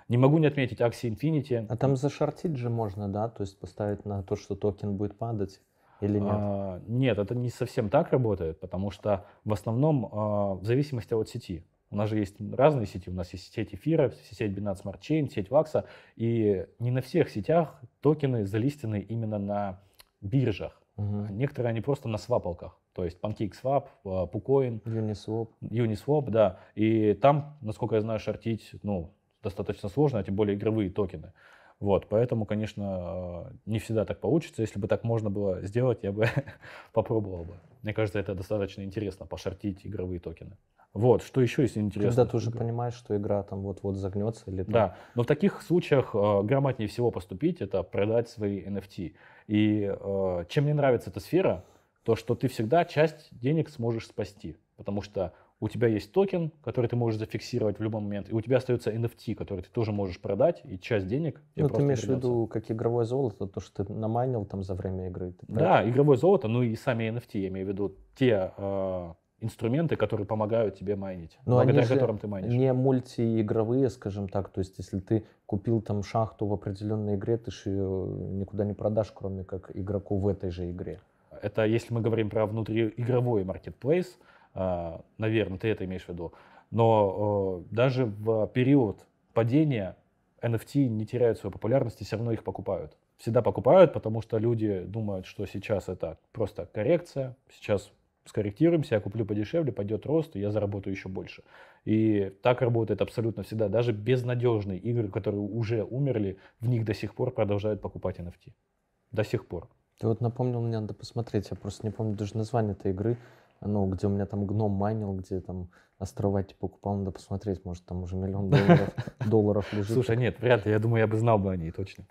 Не могу не отметить Axie Infinity. А там зашортить же можно, да? То есть поставить на то, что токен будет падать или нет? А, нет, это не совсем так работает, потому что в основном а, в зависимости от сети. У нас же есть разные сети. У нас есть сеть эфира, сеть Binance Smart Chain, сеть Вакса. И не на всех сетях токены залистены именно на биржах. Угу. Некоторые они просто на свапалках. То есть PancakeSwap, э, KuCoin. Uniswap. Uniswap, да. И там, насколько я знаю, шортить ну, достаточно сложно, а тем более игровые токены. Вот, поэтому, конечно, э, не всегда так получится. Если бы так можно было сделать, я бы попробовал бы. Мне кажется, это достаточно интересно, пошортить игровые токены. Вот, что еще есть интересно. Когда ты уже понимаешь, что игра там вот-вот загнется или Да, но в таких случаях э, грамотнее всего поступить, это продать свои NFT. И э, чем мне нравится эта сфера, то что ты всегда часть денег сможешь спасти, потому что у тебя есть токен, который ты можешь зафиксировать в любой момент, и у тебя остается NFT, который ты тоже можешь продать, и часть денег Ну, ты имеешь в виду, как игровое золото, то, что ты намайнил там за время игры? Ты да, игровое золото, ну и сами NFT, я имею в виду те э, инструменты, которые помогают тебе майнить, Но ну, благодаря которым ты майнишь. не мультиигровые, скажем так. То есть, если ты купил там шахту в определенной игре, ты же ее никуда не продашь, кроме как игроку в этой же игре. Это если мы говорим про внутриигровой маркетплейс, наверное, ты это имеешь в виду. Но э, даже в период падения NFT не теряют свою популярность и все равно их покупают. Всегда покупают, потому что люди думают, что сейчас это просто коррекция, сейчас скорректируемся, я куплю подешевле, пойдет рост, и я заработаю еще больше. И так работает абсолютно всегда. Даже безнадежные игры, которые уже умерли, в них до сих пор продолжают покупать NFT. До сих пор. Ты вот напомнил, мне надо посмотреть, я просто не помню даже название этой игры, ну, где у меня там гном майнил, где там острова типа покупал, надо посмотреть, может, там уже миллион долларов, долларов лежит. Слушай, нет, вряд ли, я думаю, я бы знал бы о ней точно.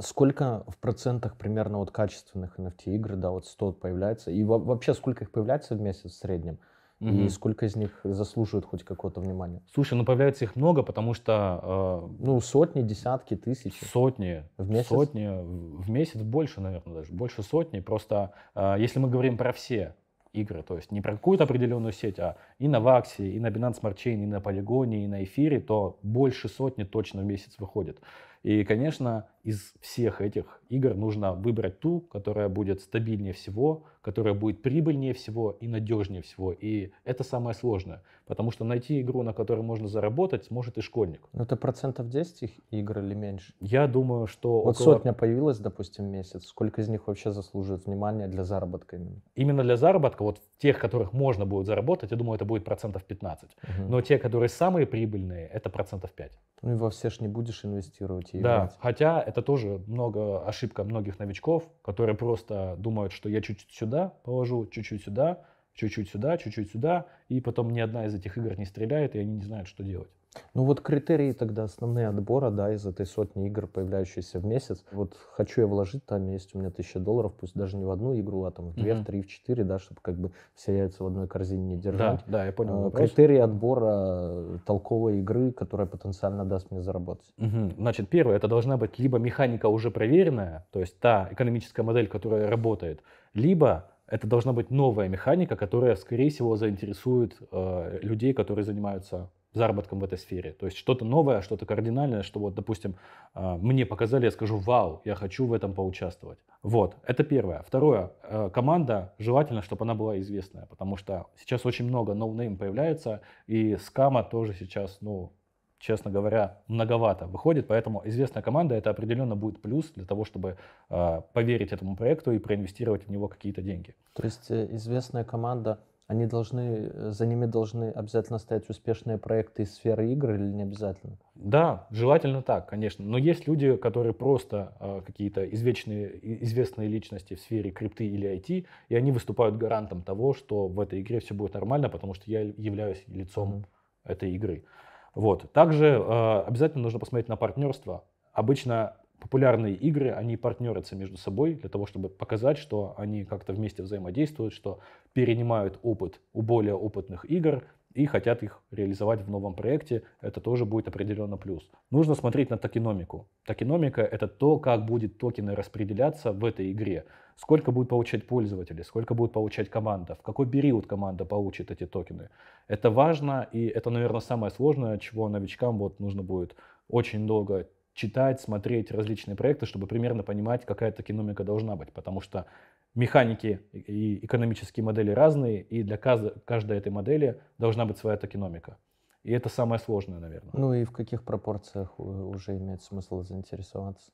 Сколько в процентах примерно вот качественных NFT игр, да, вот 100 появляется? И вообще сколько их появляется в месяц в среднем? Угу. И сколько из них заслуживают хоть какого-то внимания? Слушай, ну появляется их много, потому что... Э, ну, сотни, десятки, тысячи. Сотни. В месяц? Сотни. Э, в месяц больше, наверное, даже. Больше сотни. Просто э, если мы говорим про все игры, то есть не про какую-то определенную сеть, а и на Ваксе, и на Binance Smart Chain, и на Полигоне, и на Эфире, то больше сотни точно в месяц выходит. И, конечно, из всех этих игр нужно выбрать ту, которая будет стабильнее всего, которая будет прибыльнее всего и надежнее всего. И это самое сложное, потому что найти игру, на которой можно заработать, сможет и школьник. Но ну, это процентов 10 игр или меньше? Я думаю, что Вот около... сотня появилась, допустим, месяц. Сколько из них вообще заслуживает внимания для заработка именно? Именно для заработка, вот тех, которых можно будет заработать, я думаю, это будет процентов 15. Угу. Но те, которые самые прибыльные, это процентов 5. Ну и во все ж не будешь инвестировать и Да, играть. хотя это тоже много ошибка многих новичков, которые просто думают, что я чуть-чуть сюда положу, чуть-чуть сюда, чуть-чуть сюда, чуть-чуть сюда, и потом ни одна из этих игр не стреляет, и они не знают, что делать. Ну вот критерии тогда основные отбора, да, из этой сотни игр, появляющихся в месяц. Вот хочу я вложить, там есть у меня тысяча долларов, пусть даже не в одну игру, а там в две, в три, в четыре, да, чтобы как бы все яйца в одной корзине не держать. Да, да, я понял. Э, вопрос. критерии отбора э, толковой игры, которая потенциально даст мне заработать. Угу. Значит, первое, это должна быть либо механика уже проверенная, то есть та экономическая модель, которая работает, либо это должна быть новая механика, которая, скорее всего, заинтересует э, людей, которые занимаются заработком в этой сфере. То есть что-то новое, что-то кардинальное, что вот, допустим, а, мне показали, я скажу, вау, я хочу в этом поучаствовать. Вот, это первое. Второе, э, команда, желательно, чтобы она была известная, потому что сейчас очень много ноунейм появляется, и скама тоже сейчас, ну, честно говоря, многовато выходит, поэтому известная команда это определенно будет плюс для того, чтобы а, поверить этому проекту и проинвестировать в него какие-то деньги. То есть э, известная команда они должны, э, за ними должны обязательно стоять успешные проекты из сферы игр или не обязательно? Да, желательно так, конечно. Но есть люди, которые просто э, какие-то извечные, известные личности в сфере крипты или IT, и они выступают гарантом того, что в этой игре все будет нормально, потому что я являюсь лицом mm этой игры. Вот. Также э, обязательно нужно посмотреть на партнерство. Обычно популярные игры, они партнерятся между собой для того, чтобы показать, что они как-то вместе взаимодействуют, что перенимают опыт у более опытных игр и хотят их реализовать в новом проекте, это тоже будет определенно плюс. Нужно смотреть на токеномику. Токеномика — это то, как будет токены распределяться в этой игре. Сколько будет получать пользователи, сколько будет получать команда, в какой период команда получит эти токены. Это важно, и это, наверное, самое сложное, чего новичкам вот нужно будет очень долго читать, смотреть различные проекты, чтобы примерно понимать, какая токеномика должна быть. Потому что механики и экономические модели разные, и для каждой этой модели должна быть своя токеномика. И это самое сложное, наверное. Ну и в каких пропорциях уже имеет смысл заинтересоваться?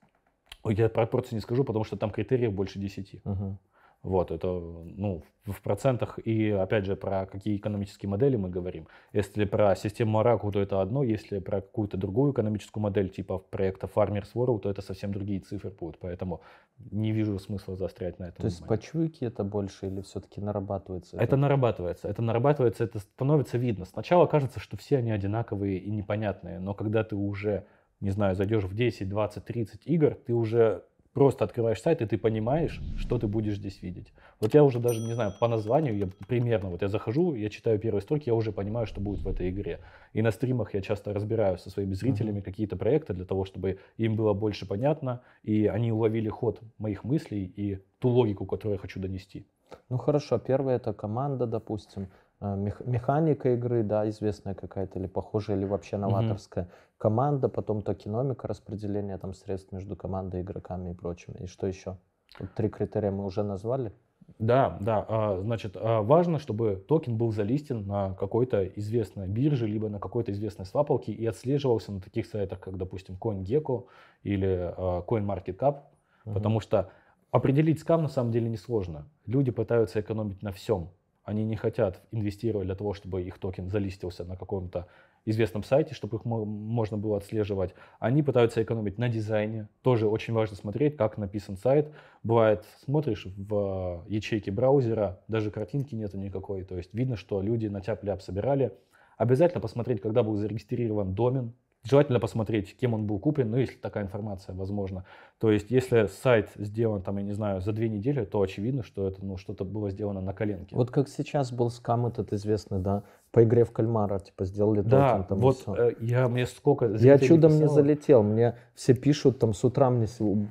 я пропорции не скажу, потому что там критериев больше 10. Угу. Вот, это, ну, в процентах, и опять же, про какие экономические модели мы говорим. Если про систему Араку, то это одно, если про какую-то другую экономическую модель, типа проекта Farmers World, то это совсем другие цифры будут, поэтому не вижу смысла заострять на этом. То есть моменте. по чуйке это больше или все-таки нарабатывается? Это, это нарабатывается, это нарабатывается, это становится видно. Сначала кажется, что все они одинаковые и непонятные, но когда ты уже не знаю, зайдешь в 10, 20, 30 игр, ты уже Просто открываешь сайт, и ты понимаешь, что ты будешь здесь видеть. Вот я уже даже, не знаю, по названию, я примерно, вот я захожу, я читаю первые строки, я уже понимаю, что будет в этой игре. И на стримах я часто разбираю со своими зрителями uh-huh. какие-то проекты для того, чтобы им было больше понятно, и они уловили ход моих мыслей и ту логику, которую я хочу донести. Ну хорошо, первое это команда, допустим, э, мех- механика игры, да, известная какая-то или похожая, или вообще новаторская. Угу команда, потом токеномика, распределение там средств между командой, игроками и прочим. И что еще? Вот три критерия мы уже назвали. Да, да. А, значит, а, важно, чтобы токен был залистен на какой-то известной бирже, либо на какой-то известной свапалке и отслеживался на таких сайтах, как, допустим, CoinGecko или а, CoinMarketCap, угу. потому что определить скам на самом деле несложно. Люди пытаются экономить на всем. Они не хотят инвестировать для того, чтобы их токен залистился на каком-то известном сайте, чтобы их можно было отслеживать. Они пытаются экономить на дизайне. Тоже очень важно смотреть, как написан сайт. Бывает, смотришь в э, ячейке браузера, даже картинки нету никакой. То есть видно, что люди на тяп собирали. Обязательно посмотреть, когда был зарегистрирован домен, Желательно посмотреть, кем он был куплен, ну, если такая информация возможна. То есть, если сайт сделан, там, я не знаю, за две недели, то очевидно, что это, ну, что-то было сделано на коленке. Вот как сейчас был скам этот известный, да, по игре в кальмара, типа, сделали да, токен. Там, вот все. Э, я мне сколько... Я чудом писала. не залетел, мне все пишут, там, с утра мне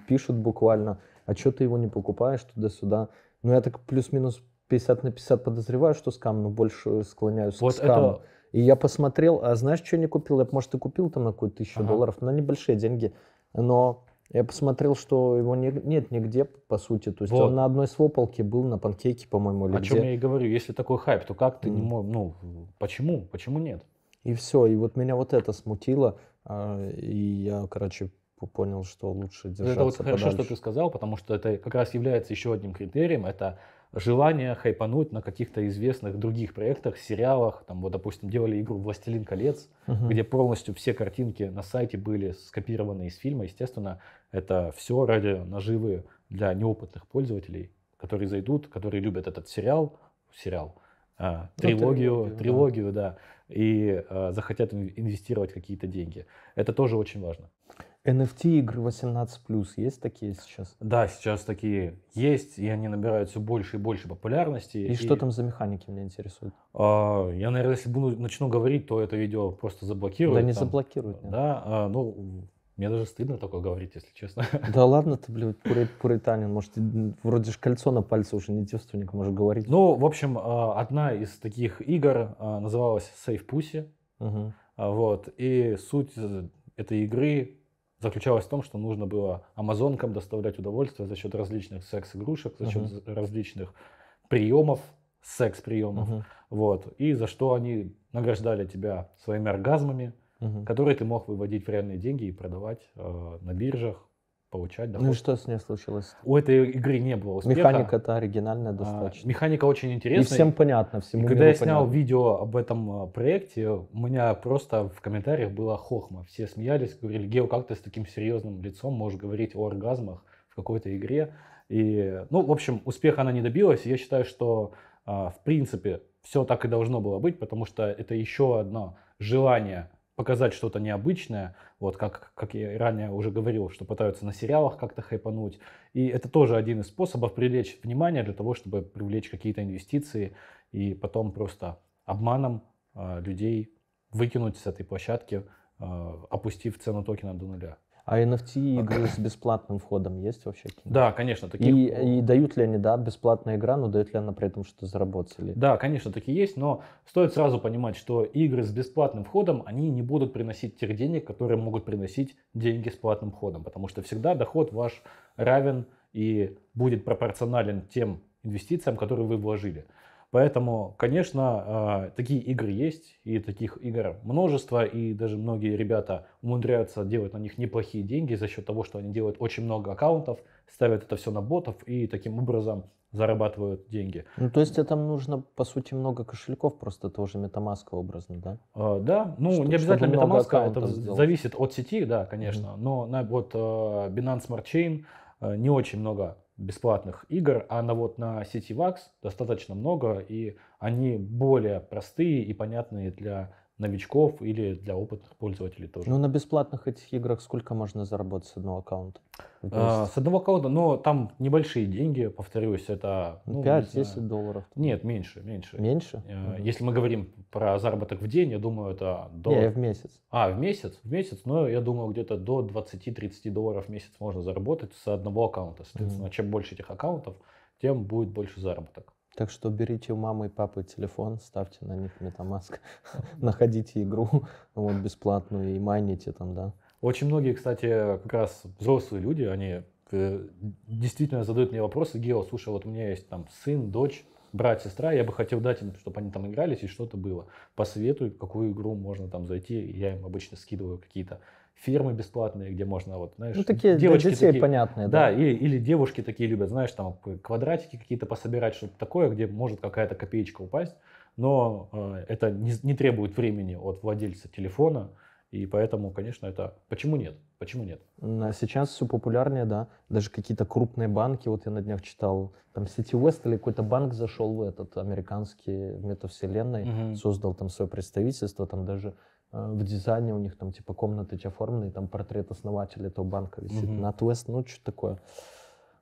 пишут буквально, а что ты его не покупаешь туда-сюда? Ну, я так плюс-минус 50 на 50 подозреваю, что скам, но больше склоняюсь вот к скаму. Это... И я посмотрел, а знаешь, что я не купил? Я, может, и купил там на какую-то тысячу ага. долларов, на небольшие деньги, но я посмотрел, что его не, нет нигде, по сути. То есть вот. он на одной свопалке был, на панкейке, по-моему, или О где. чем я и говорю. Если такой хайп, то как ты mm. не можешь... Ну, почему? Почему нет? И все. И вот меня вот это смутило. А, и я, короче, понял, что лучше держаться Это вот хорошо, подальше. что ты сказал, потому что это как раз является еще одним критерием. Это желание хайпануть на каких-то известных других проектах, сериалах. Там, вот, допустим, делали игру «Властелин колец», угу. где полностью все картинки на сайте были скопированы из фильма. Естественно, это все ради наживы для неопытных пользователей, которые зайдут, которые любят этот сериал, сериал, а, трилогию, ну, трилогию, трилогию, да, и а, захотят инвестировать какие-то деньги. Это тоже очень важно. NFT-игры 18+, есть такие сейчас? Да, сейчас такие есть, и они набирают все больше и больше популярности. И, и... что там за механики меня интересуют? А, я, наверное, если буду, начну говорить, то это видео просто заблокируют. Да не там. заблокируют. Нет. Да, а, ну, мне даже стыдно такое говорить, если честно. Да ладно ты, блядь, пуританин. Может, вроде же кольцо на пальце уже не девственник, может говорить. Ну, в общем, а, одна из таких игр а, называлась Safe Pussy. Угу. Вот. И суть э, этой игры заключалась в том, что нужно было амазонкам доставлять удовольствие за счет различных секс-игрушек, за счет uh-huh. различных приемов, секс-приемов. Uh-huh. Вот. И за что они награждали тебя своими оргазмами, uh-huh. которые ты мог выводить в реальные деньги и продавать э, на биржах, получать доход. Ну и что с ней случилось? У этой игры не было успеха. механика это оригинальная а, достаточно. А, механика очень интересная. И всем понятно, всему И когда я снял видео об этом а, проекте, у меня просто в комментариях была хохма. Все смеялись, говорили, Гео, как ты с таким серьезным лицом можешь говорить о оргазмах в какой-то игре? И, ну, в общем, успеха она не добилась. я считаю, что, а, в принципе, все так и должно было быть, потому что это еще одно желание показать что-то необычное, вот как, как я ранее уже говорил, что пытаются на сериалах как-то хайпануть. И это тоже один из способов привлечь внимание для того, чтобы привлечь какие-то инвестиции и потом просто обманом э, людей выкинуть с этой площадки, э, опустив цену токена до нуля. А NFT а, игры с бесплатным входом есть вообще? Да, конечно, такие. И, и дают ли они, да, бесплатная игра, но дают ли она при этом что-то заработали? Да, конечно, такие есть, но стоит сразу понимать, что игры с бесплатным входом, они не будут приносить тех денег, которые могут приносить деньги с платным входом, потому что всегда доход ваш равен и будет пропорционален тем инвестициям, которые вы вложили. Поэтому, конечно, а, такие игры есть, и таких игр множество, и даже многие ребята умудряются делать на них неплохие деньги за счет того, что они делают очень много аккаунтов, ставят это все на ботов и таким образом зарабатывают деньги. Ну, то есть это нужно, по сути, много кошельков, просто тоже метамаска образно, да? Э, да, ну, что, не обязательно метамаска, это сделать. зависит от сети, да, конечно, mm-hmm. но на, вот а, Binance Smart Chain не очень много бесплатных игр, а на вот на сети VAX достаточно много, и они более простые и понятные для новичков или для опытных пользователей тоже. Ну, на бесплатных этих играх сколько можно заработать с одного аккаунта? А, с одного аккаунта, но там небольшие деньги, повторюсь, это... Ну, 5-10 ну, долларов. Нет, меньше, меньше. Меньше? Э, если мы говорим про заработок в день, я думаю, это до... Не, в месяц. А, в месяц? В месяц, но я думаю, где-то до 20-30 долларов в месяц можно заработать с одного аккаунта. Соответственно, угу. чем больше этих аккаунтов, тем будет больше заработок. Так что берите у мамы и папы телефон, ставьте на них метамаск, находите игру вот, бесплатную и майните там, да. Очень многие, кстати, как раз взрослые люди, они э, действительно задают мне вопросы, Гео, слушай, вот у меня есть там сын, дочь, брат, сестра, я бы хотел дать им, чтобы они там игрались и что-то было. Посоветуй, какую игру можно там зайти. Я им обычно скидываю какие-то фирмы бесплатные, где можно вот, знаешь, ну, такие девочки для детей такие, понятные, да, да. Или, или девушки такие любят, знаешь, там квадратики какие-то пособирать, что-то такое, где может какая-то копеечка упасть, но э, это не, не требует времени от владельца телефона, и поэтому, конечно, это почему нет? Почему нет? А сейчас все популярнее, да. Даже какие-то крупные банки, вот я на днях читал, там City West или какой-то банк зашел в этот американский в метавселенной, угу. создал там свое представительство, там даже Э, в дизайне у них там типа комнаты оформлены, там портрет основателя этого банка висит. Угу. На ну что такое.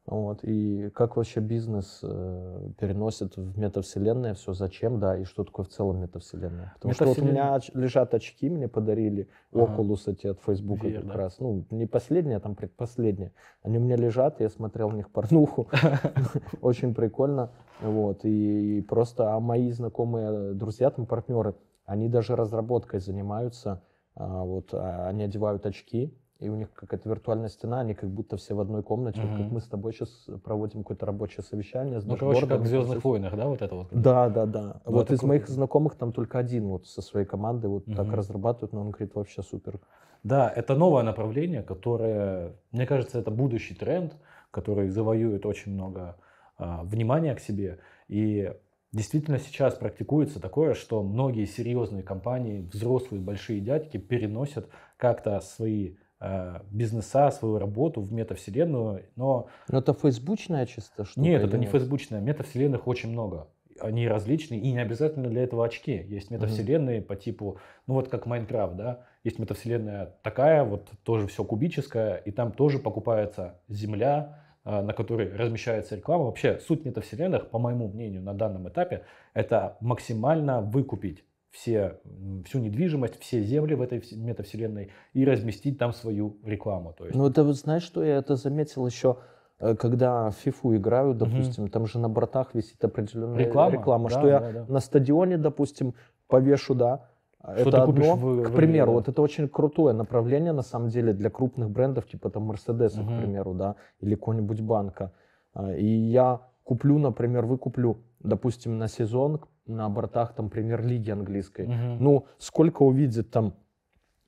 Вот. И как вообще бизнес э, переносит в метавселенное все, зачем, да, и что такое в целом метавселенная. Потому метавселенная... что вот у меня лежат очки, мне подарили ага. Oculus эти от Facebook VR, как да. раз. Ну, не последние, а там предпоследние. Они у меня лежат, я смотрел в них порнуху. Очень прикольно. Вот. И просто а мои знакомые э, друзья, там партнеры, они даже разработкой занимаются, а, вот а, они одевают очки, и у них какая-то виртуальная стена, они как будто все в одной комнате, mm-hmm. вот как мы с тобой сейчас проводим какое-то рабочее совещание. С ну, короче, как в «Звездных войнах», да, вот это вот? Да, да, да. Ну, вот из круто. моих знакомых там только один вот со своей командой вот mm-hmm. так разрабатывают, но он говорит, вообще супер. Да, это новое направление, которое, мне кажется, это будущий тренд, который завоюет очень много а, внимания к себе. И Действительно сейчас практикуется такое, что многие серьезные компании, взрослые большие дядьки переносят как-то свои э, бизнеса, свою работу в метавселенную, но... Но это фейсбучная чисто штука? Нет, это нет? не фейсбучная. Метавселенных очень много. Они различные, и не обязательно для этого очки. Есть метавселенные угу. по типу, ну вот как Майнкрафт, да? Есть метавселенная такая, вот тоже все кубическое, и там тоже покупается земля, а, на которой размещается реклама. Вообще суть метавселенных, по моему мнению, на данном этапе, это максимально выкупить все, всю недвижимость, все земли в этой метавселенной и разместить там свою рекламу. То есть... Ну, это вот знаешь, что я это заметил еще, э, когда в фифу играю, допустим, угу. там же на бортах висит определенная реклама, реклама да, что да, я да. на стадионе, допустим, повешу, да, а Что это одно, в, к примеру, в... вот это очень крутое направление, на самом деле, для крупных брендов, типа там Мерседеса, угу. к примеру, да, или какого-нибудь банка. А, и я куплю, например, выкуплю, допустим, на сезон на бортах там премьер-лиги английской. Угу. Ну, сколько увидит там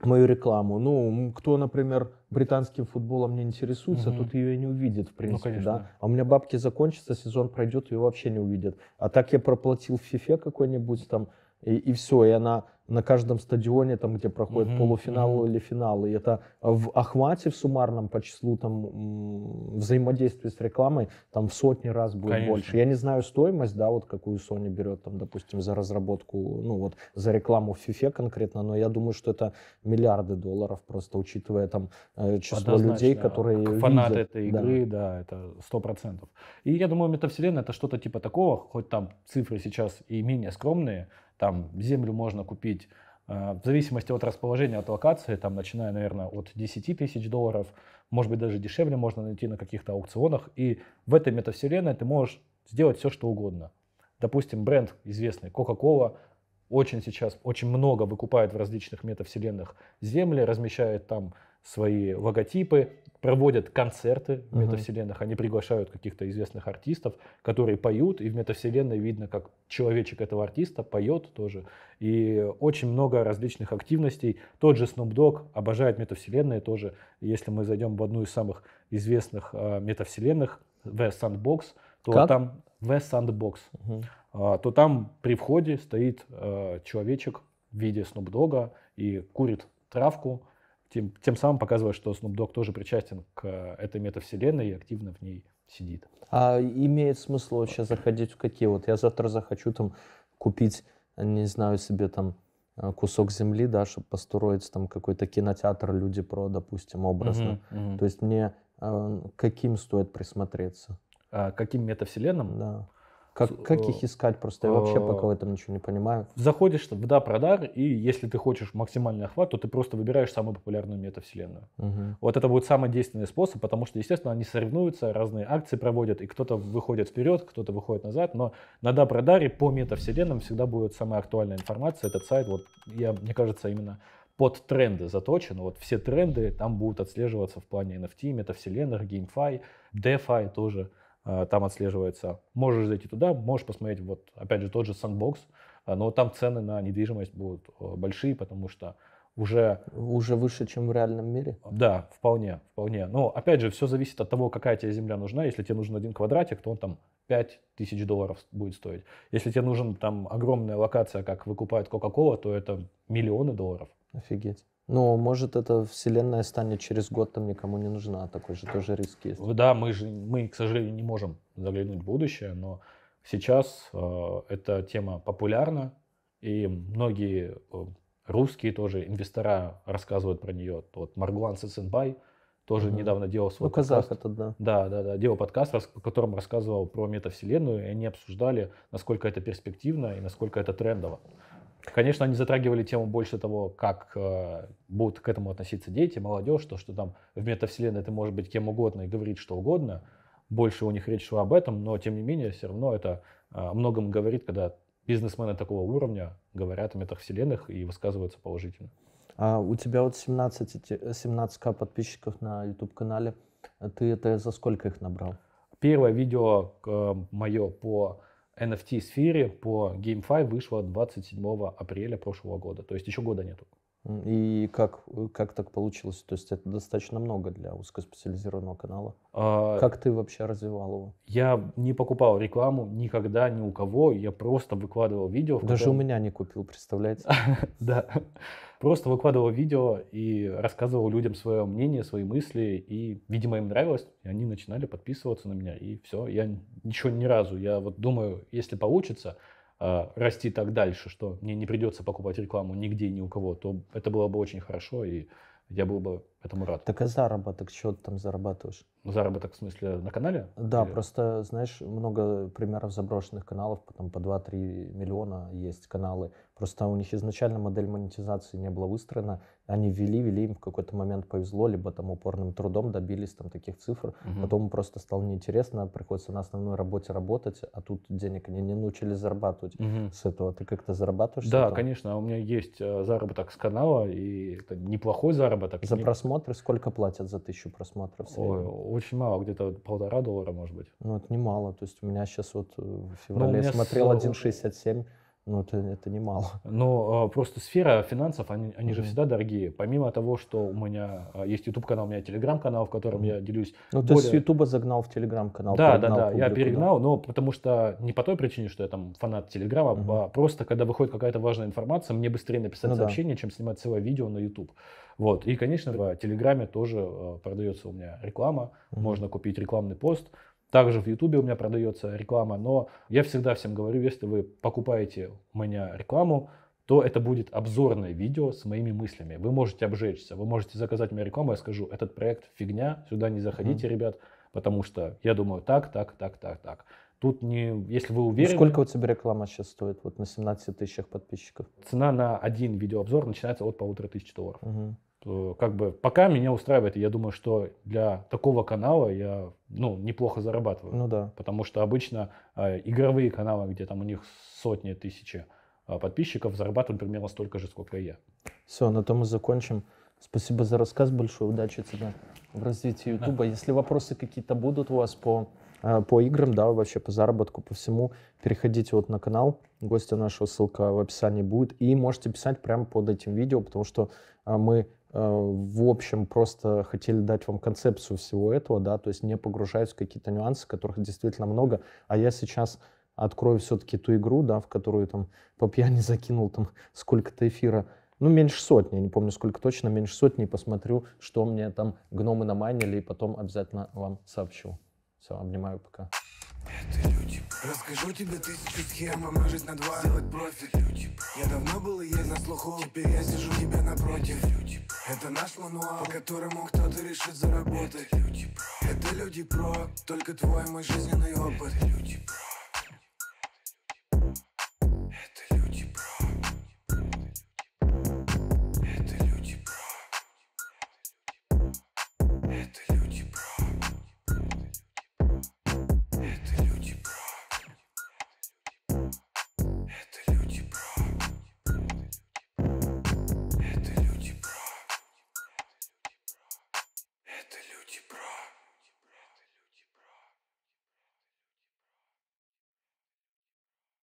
мою рекламу. Ну, кто, например, британским футболом не интересуется, угу. тот ее и не увидит, в ну, принципе, ну, да. А у меня бабки закончатся, сезон пройдет, ее вообще не увидят. А так я проплатил в фифе какой-нибудь там и, и все, и она на каждом стадионе, там, где проходят mm-hmm. полуфиналы mm-hmm. или финалы. И это в охвате в суммарном по числу там взаимодействия с рекламой там в сотни раз будет Конечно. больше. Я не знаю стоимость, да, вот какую Sony берет там, допустим, за разработку, ну вот за рекламу в FIFA конкретно, но я думаю, что это миллиарды долларов просто, учитывая там э, число Однозначно, людей, которые фанаты видят. этой игры, да, да это сто процентов. И я думаю, метавселенная это что-то типа такого, хоть там цифры сейчас и менее скромные, там землю можно купить э, в зависимости от расположения, от локации, там, начиная, наверное, от 10 тысяч долларов, может быть, даже дешевле можно найти на каких-то аукционах. И в этой метавселенной ты можешь сделать все, что угодно. Допустим, бренд известный Coca-Cola очень сейчас, очень много выкупает в различных метавселенных земли, размещает там свои логотипы, проводят концерты в метавселенных, они приглашают каких-то известных артистов, которые поют, и в метавселенной видно, как человечек этого артиста поет тоже. И очень много различных активностей. Тот же Snoop Dogg обожает метавселенные тоже. Если мы зайдем в одну из самых известных а, метавселенных, The Sandbox, то как? там The Sandbox, угу. э, то там при входе стоит а, человечек в виде Snoop Dogg и курит травку, тем, тем самым показывая, что Snoop Dogg тоже причастен к э, этой метавселенной и активно в ней сидит. А имеет смысл вообще заходить в какие? Вот я завтра захочу там купить, не знаю, себе там э, кусок земли, да, чтобы построить там какой-то кинотеатр «Люди про», допустим, образно. Угу, угу. То есть мне э, каким стоит присмотреться? А, каким метавселенным? Да. Как, как их э, искать? Просто я вообще пока в э, этом ничего не понимаю. Заходишь в да, продар, и если ты хочешь максимальный охват, то ты просто выбираешь самую популярную метавселенную. Угу. Вот это будет самый действенный способ, потому что, естественно, они соревнуются, разные акции проводят, и кто-то выходит вперед, кто-то выходит назад, но на да, продаре по метавселенным всегда будет самая актуальная информация. Этот сайт, вот, я, мне кажется, именно под тренды заточен. Вот все тренды там будут отслеживаться в плане NFT, метавселенных, GameFi, DeFi тоже. Э, там отслеживается. Можешь зайти туда, можешь посмотреть, вот, опять же, тот же Sandbox, э, но там цены на недвижимость будут э, большие, потому что уже... Уже выше, чем в реальном мире? Да, вполне, вполне. Но, опять же, все зависит от того, какая тебе земля нужна. Если тебе нужен один квадратик, то он там 5 тысяч долларов будет стоить. Если тебе нужен там огромная локация, как выкупает Coca-Cola, то это миллионы долларов. Офигеть. Но, может, эта вселенная станет через год там никому не нужна. Такой же тоже риск есть. Да, мы же, мы, к сожалению, не можем заглянуть в будущее, но сейчас э, эта тема популярна, и многие э, русские тоже инвестора рассказывают про нее. Вот Маргуан Сыцинбай тоже mm-hmm. недавно делал свой ну, казах подкаст. этот, да. Да, да, да. Делал подкаст, в котором рассказывал про метавселенную, и они обсуждали, насколько это перспективно и насколько это трендово. Конечно, они затрагивали тему больше того, как э, будут к этому относиться дети, молодежь, то, что там в метавселенной это может быть кем угодно и говорить что угодно. Больше у них речь шла об этом, но тем не менее, все равно это э, о многом говорит, когда бизнесмены такого уровня говорят о метавселенных и высказываются положительно. А у тебя вот 17, 17к подписчиков на YouTube-канале. Ты это за сколько их набрал? Первое видео э, мое по NFT-сфере по GameFi вышла 27 апреля прошлого года. То есть еще года нету. И как, э, как так получилось? То есть это достаточно много для узкоспециализированного канала. А, как ты вообще развивал его? Я не покупал рекламу никогда ни у кого. Я просто выкладывал видео. Даже котором... у меня не купил, представляете? Да. Просто выкладывал видео и рассказывал людям свое мнение, свои мысли. И, видимо, им нравилось. И они начинали подписываться на меня. И все. Я ничего ни разу. Я вот думаю, если получится, а, расти так дальше, что мне не придется покупать рекламу нигде ни у кого, то это было бы очень хорошо, и я был бы этому рад. Так а заработок, что ты там зарабатываешь? Ну, заработок в смысле на канале? Да, Или... просто, знаешь, много примеров заброшенных каналов, потом по 2-3 миллиона есть каналы, Просто у них изначально модель монетизации не была выстроена. Они вели, вели, им в какой-то момент повезло, либо там упорным трудом добились там таких цифр. Угу. Потом просто стало неинтересно, приходится на основной работе работать, а тут денег они не научились зарабатывать угу. с этого. Ты как-то зарабатываешь? Да, конечно. У меня есть э, заработок с канала, и это неплохой заработок. За не... просмотры сколько платят за тысячу просмотров? В Ой, очень мало, где-то полтора доллара, может быть. Ну, это немало. То есть у меня сейчас вот э, в ну, феврале ну, я смотрел с... 1,67 ну, это, это немало. Но э, просто сфера финансов, они, они mm-hmm. же всегда дорогие. Помимо того, что у меня э, есть YouTube-канал, у меня телеграм-канал, в котором mm-hmm. я делюсь. Ну, более... ты с YouTube загнал в телеграм-канал. Да, да, да, публику, я перегнал, да. но потому что не по той причине, что я там фанат телеграма, mm-hmm. а просто когда выходит какая-то важная информация, мне быстрее написать ну, сообщение, да. чем снимать целое видео на YouTube. Вот. И, конечно, в Телеграме тоже э, продается у меня реклама. Mm-hmm. Можно купить рекламный пост также в Ютубе у меня продается реклама, но я всегда всем говорю, если вы покупаете у меня рекламу, то это будет обзорное видео с моими мыслями. Вы можете обжечься, вы можете заказать мне рекламу, я скажу, этот проект фигня, сюда не заходите, mm-hmm. ребят, потому что я думаю так, так, так, так, так. Тут не, если вы уверены... Сколько у тебя реклама сейчас стоит вот на 17 тысячах подписчиков? Цена на один видеообзор начинается от полутора тысяч долларов. Угу. Э, как бы пока меня устраивает, я думаю, что для такого канала я ну, неплохо зарабатываю. Ну да. Потому что обычно э, игровые каналы, где там у них сотни, тысяч э, подписчиков, зарабатывают примерно столько же, сколько и я. Все, на том мы закончим. Спасибо за рассказ, большой удачи тебе в развитии Ютуба. Да. Если вопросы какие-то будут у вас по, э, по играм, да, вообще по заработку, по всему, переходите вот на канал гостя нашего, ссылка в описании будет. И можете писать прямо под этим видео, потому что э, мы Э, в общем, просто хотели дать вам концепцию всего этого, да, то есть не погружаясь в какие-то нюансы, которых действительно много. А я сейчас открою все-таки ту игру, да, в которую там по пьяни закинул там сколько-то эфира, ну, меньше сотни, я не помню сколько точно, меньше сотни, и посмотрю, что мне там гномы наманили, и потом обязательно вам сообщу. Все, обнимаю, пока. Это люди. Расскажу тебе тысячу схем, умножить на два Сделать профиль Люди. Я давно был и есть на слуху Теперь я сижу тебя напротив Люди. Это наш мануал, по которому кто-то решит заработать Люди. Это люди про, только твой мой жизненный опыт Люди.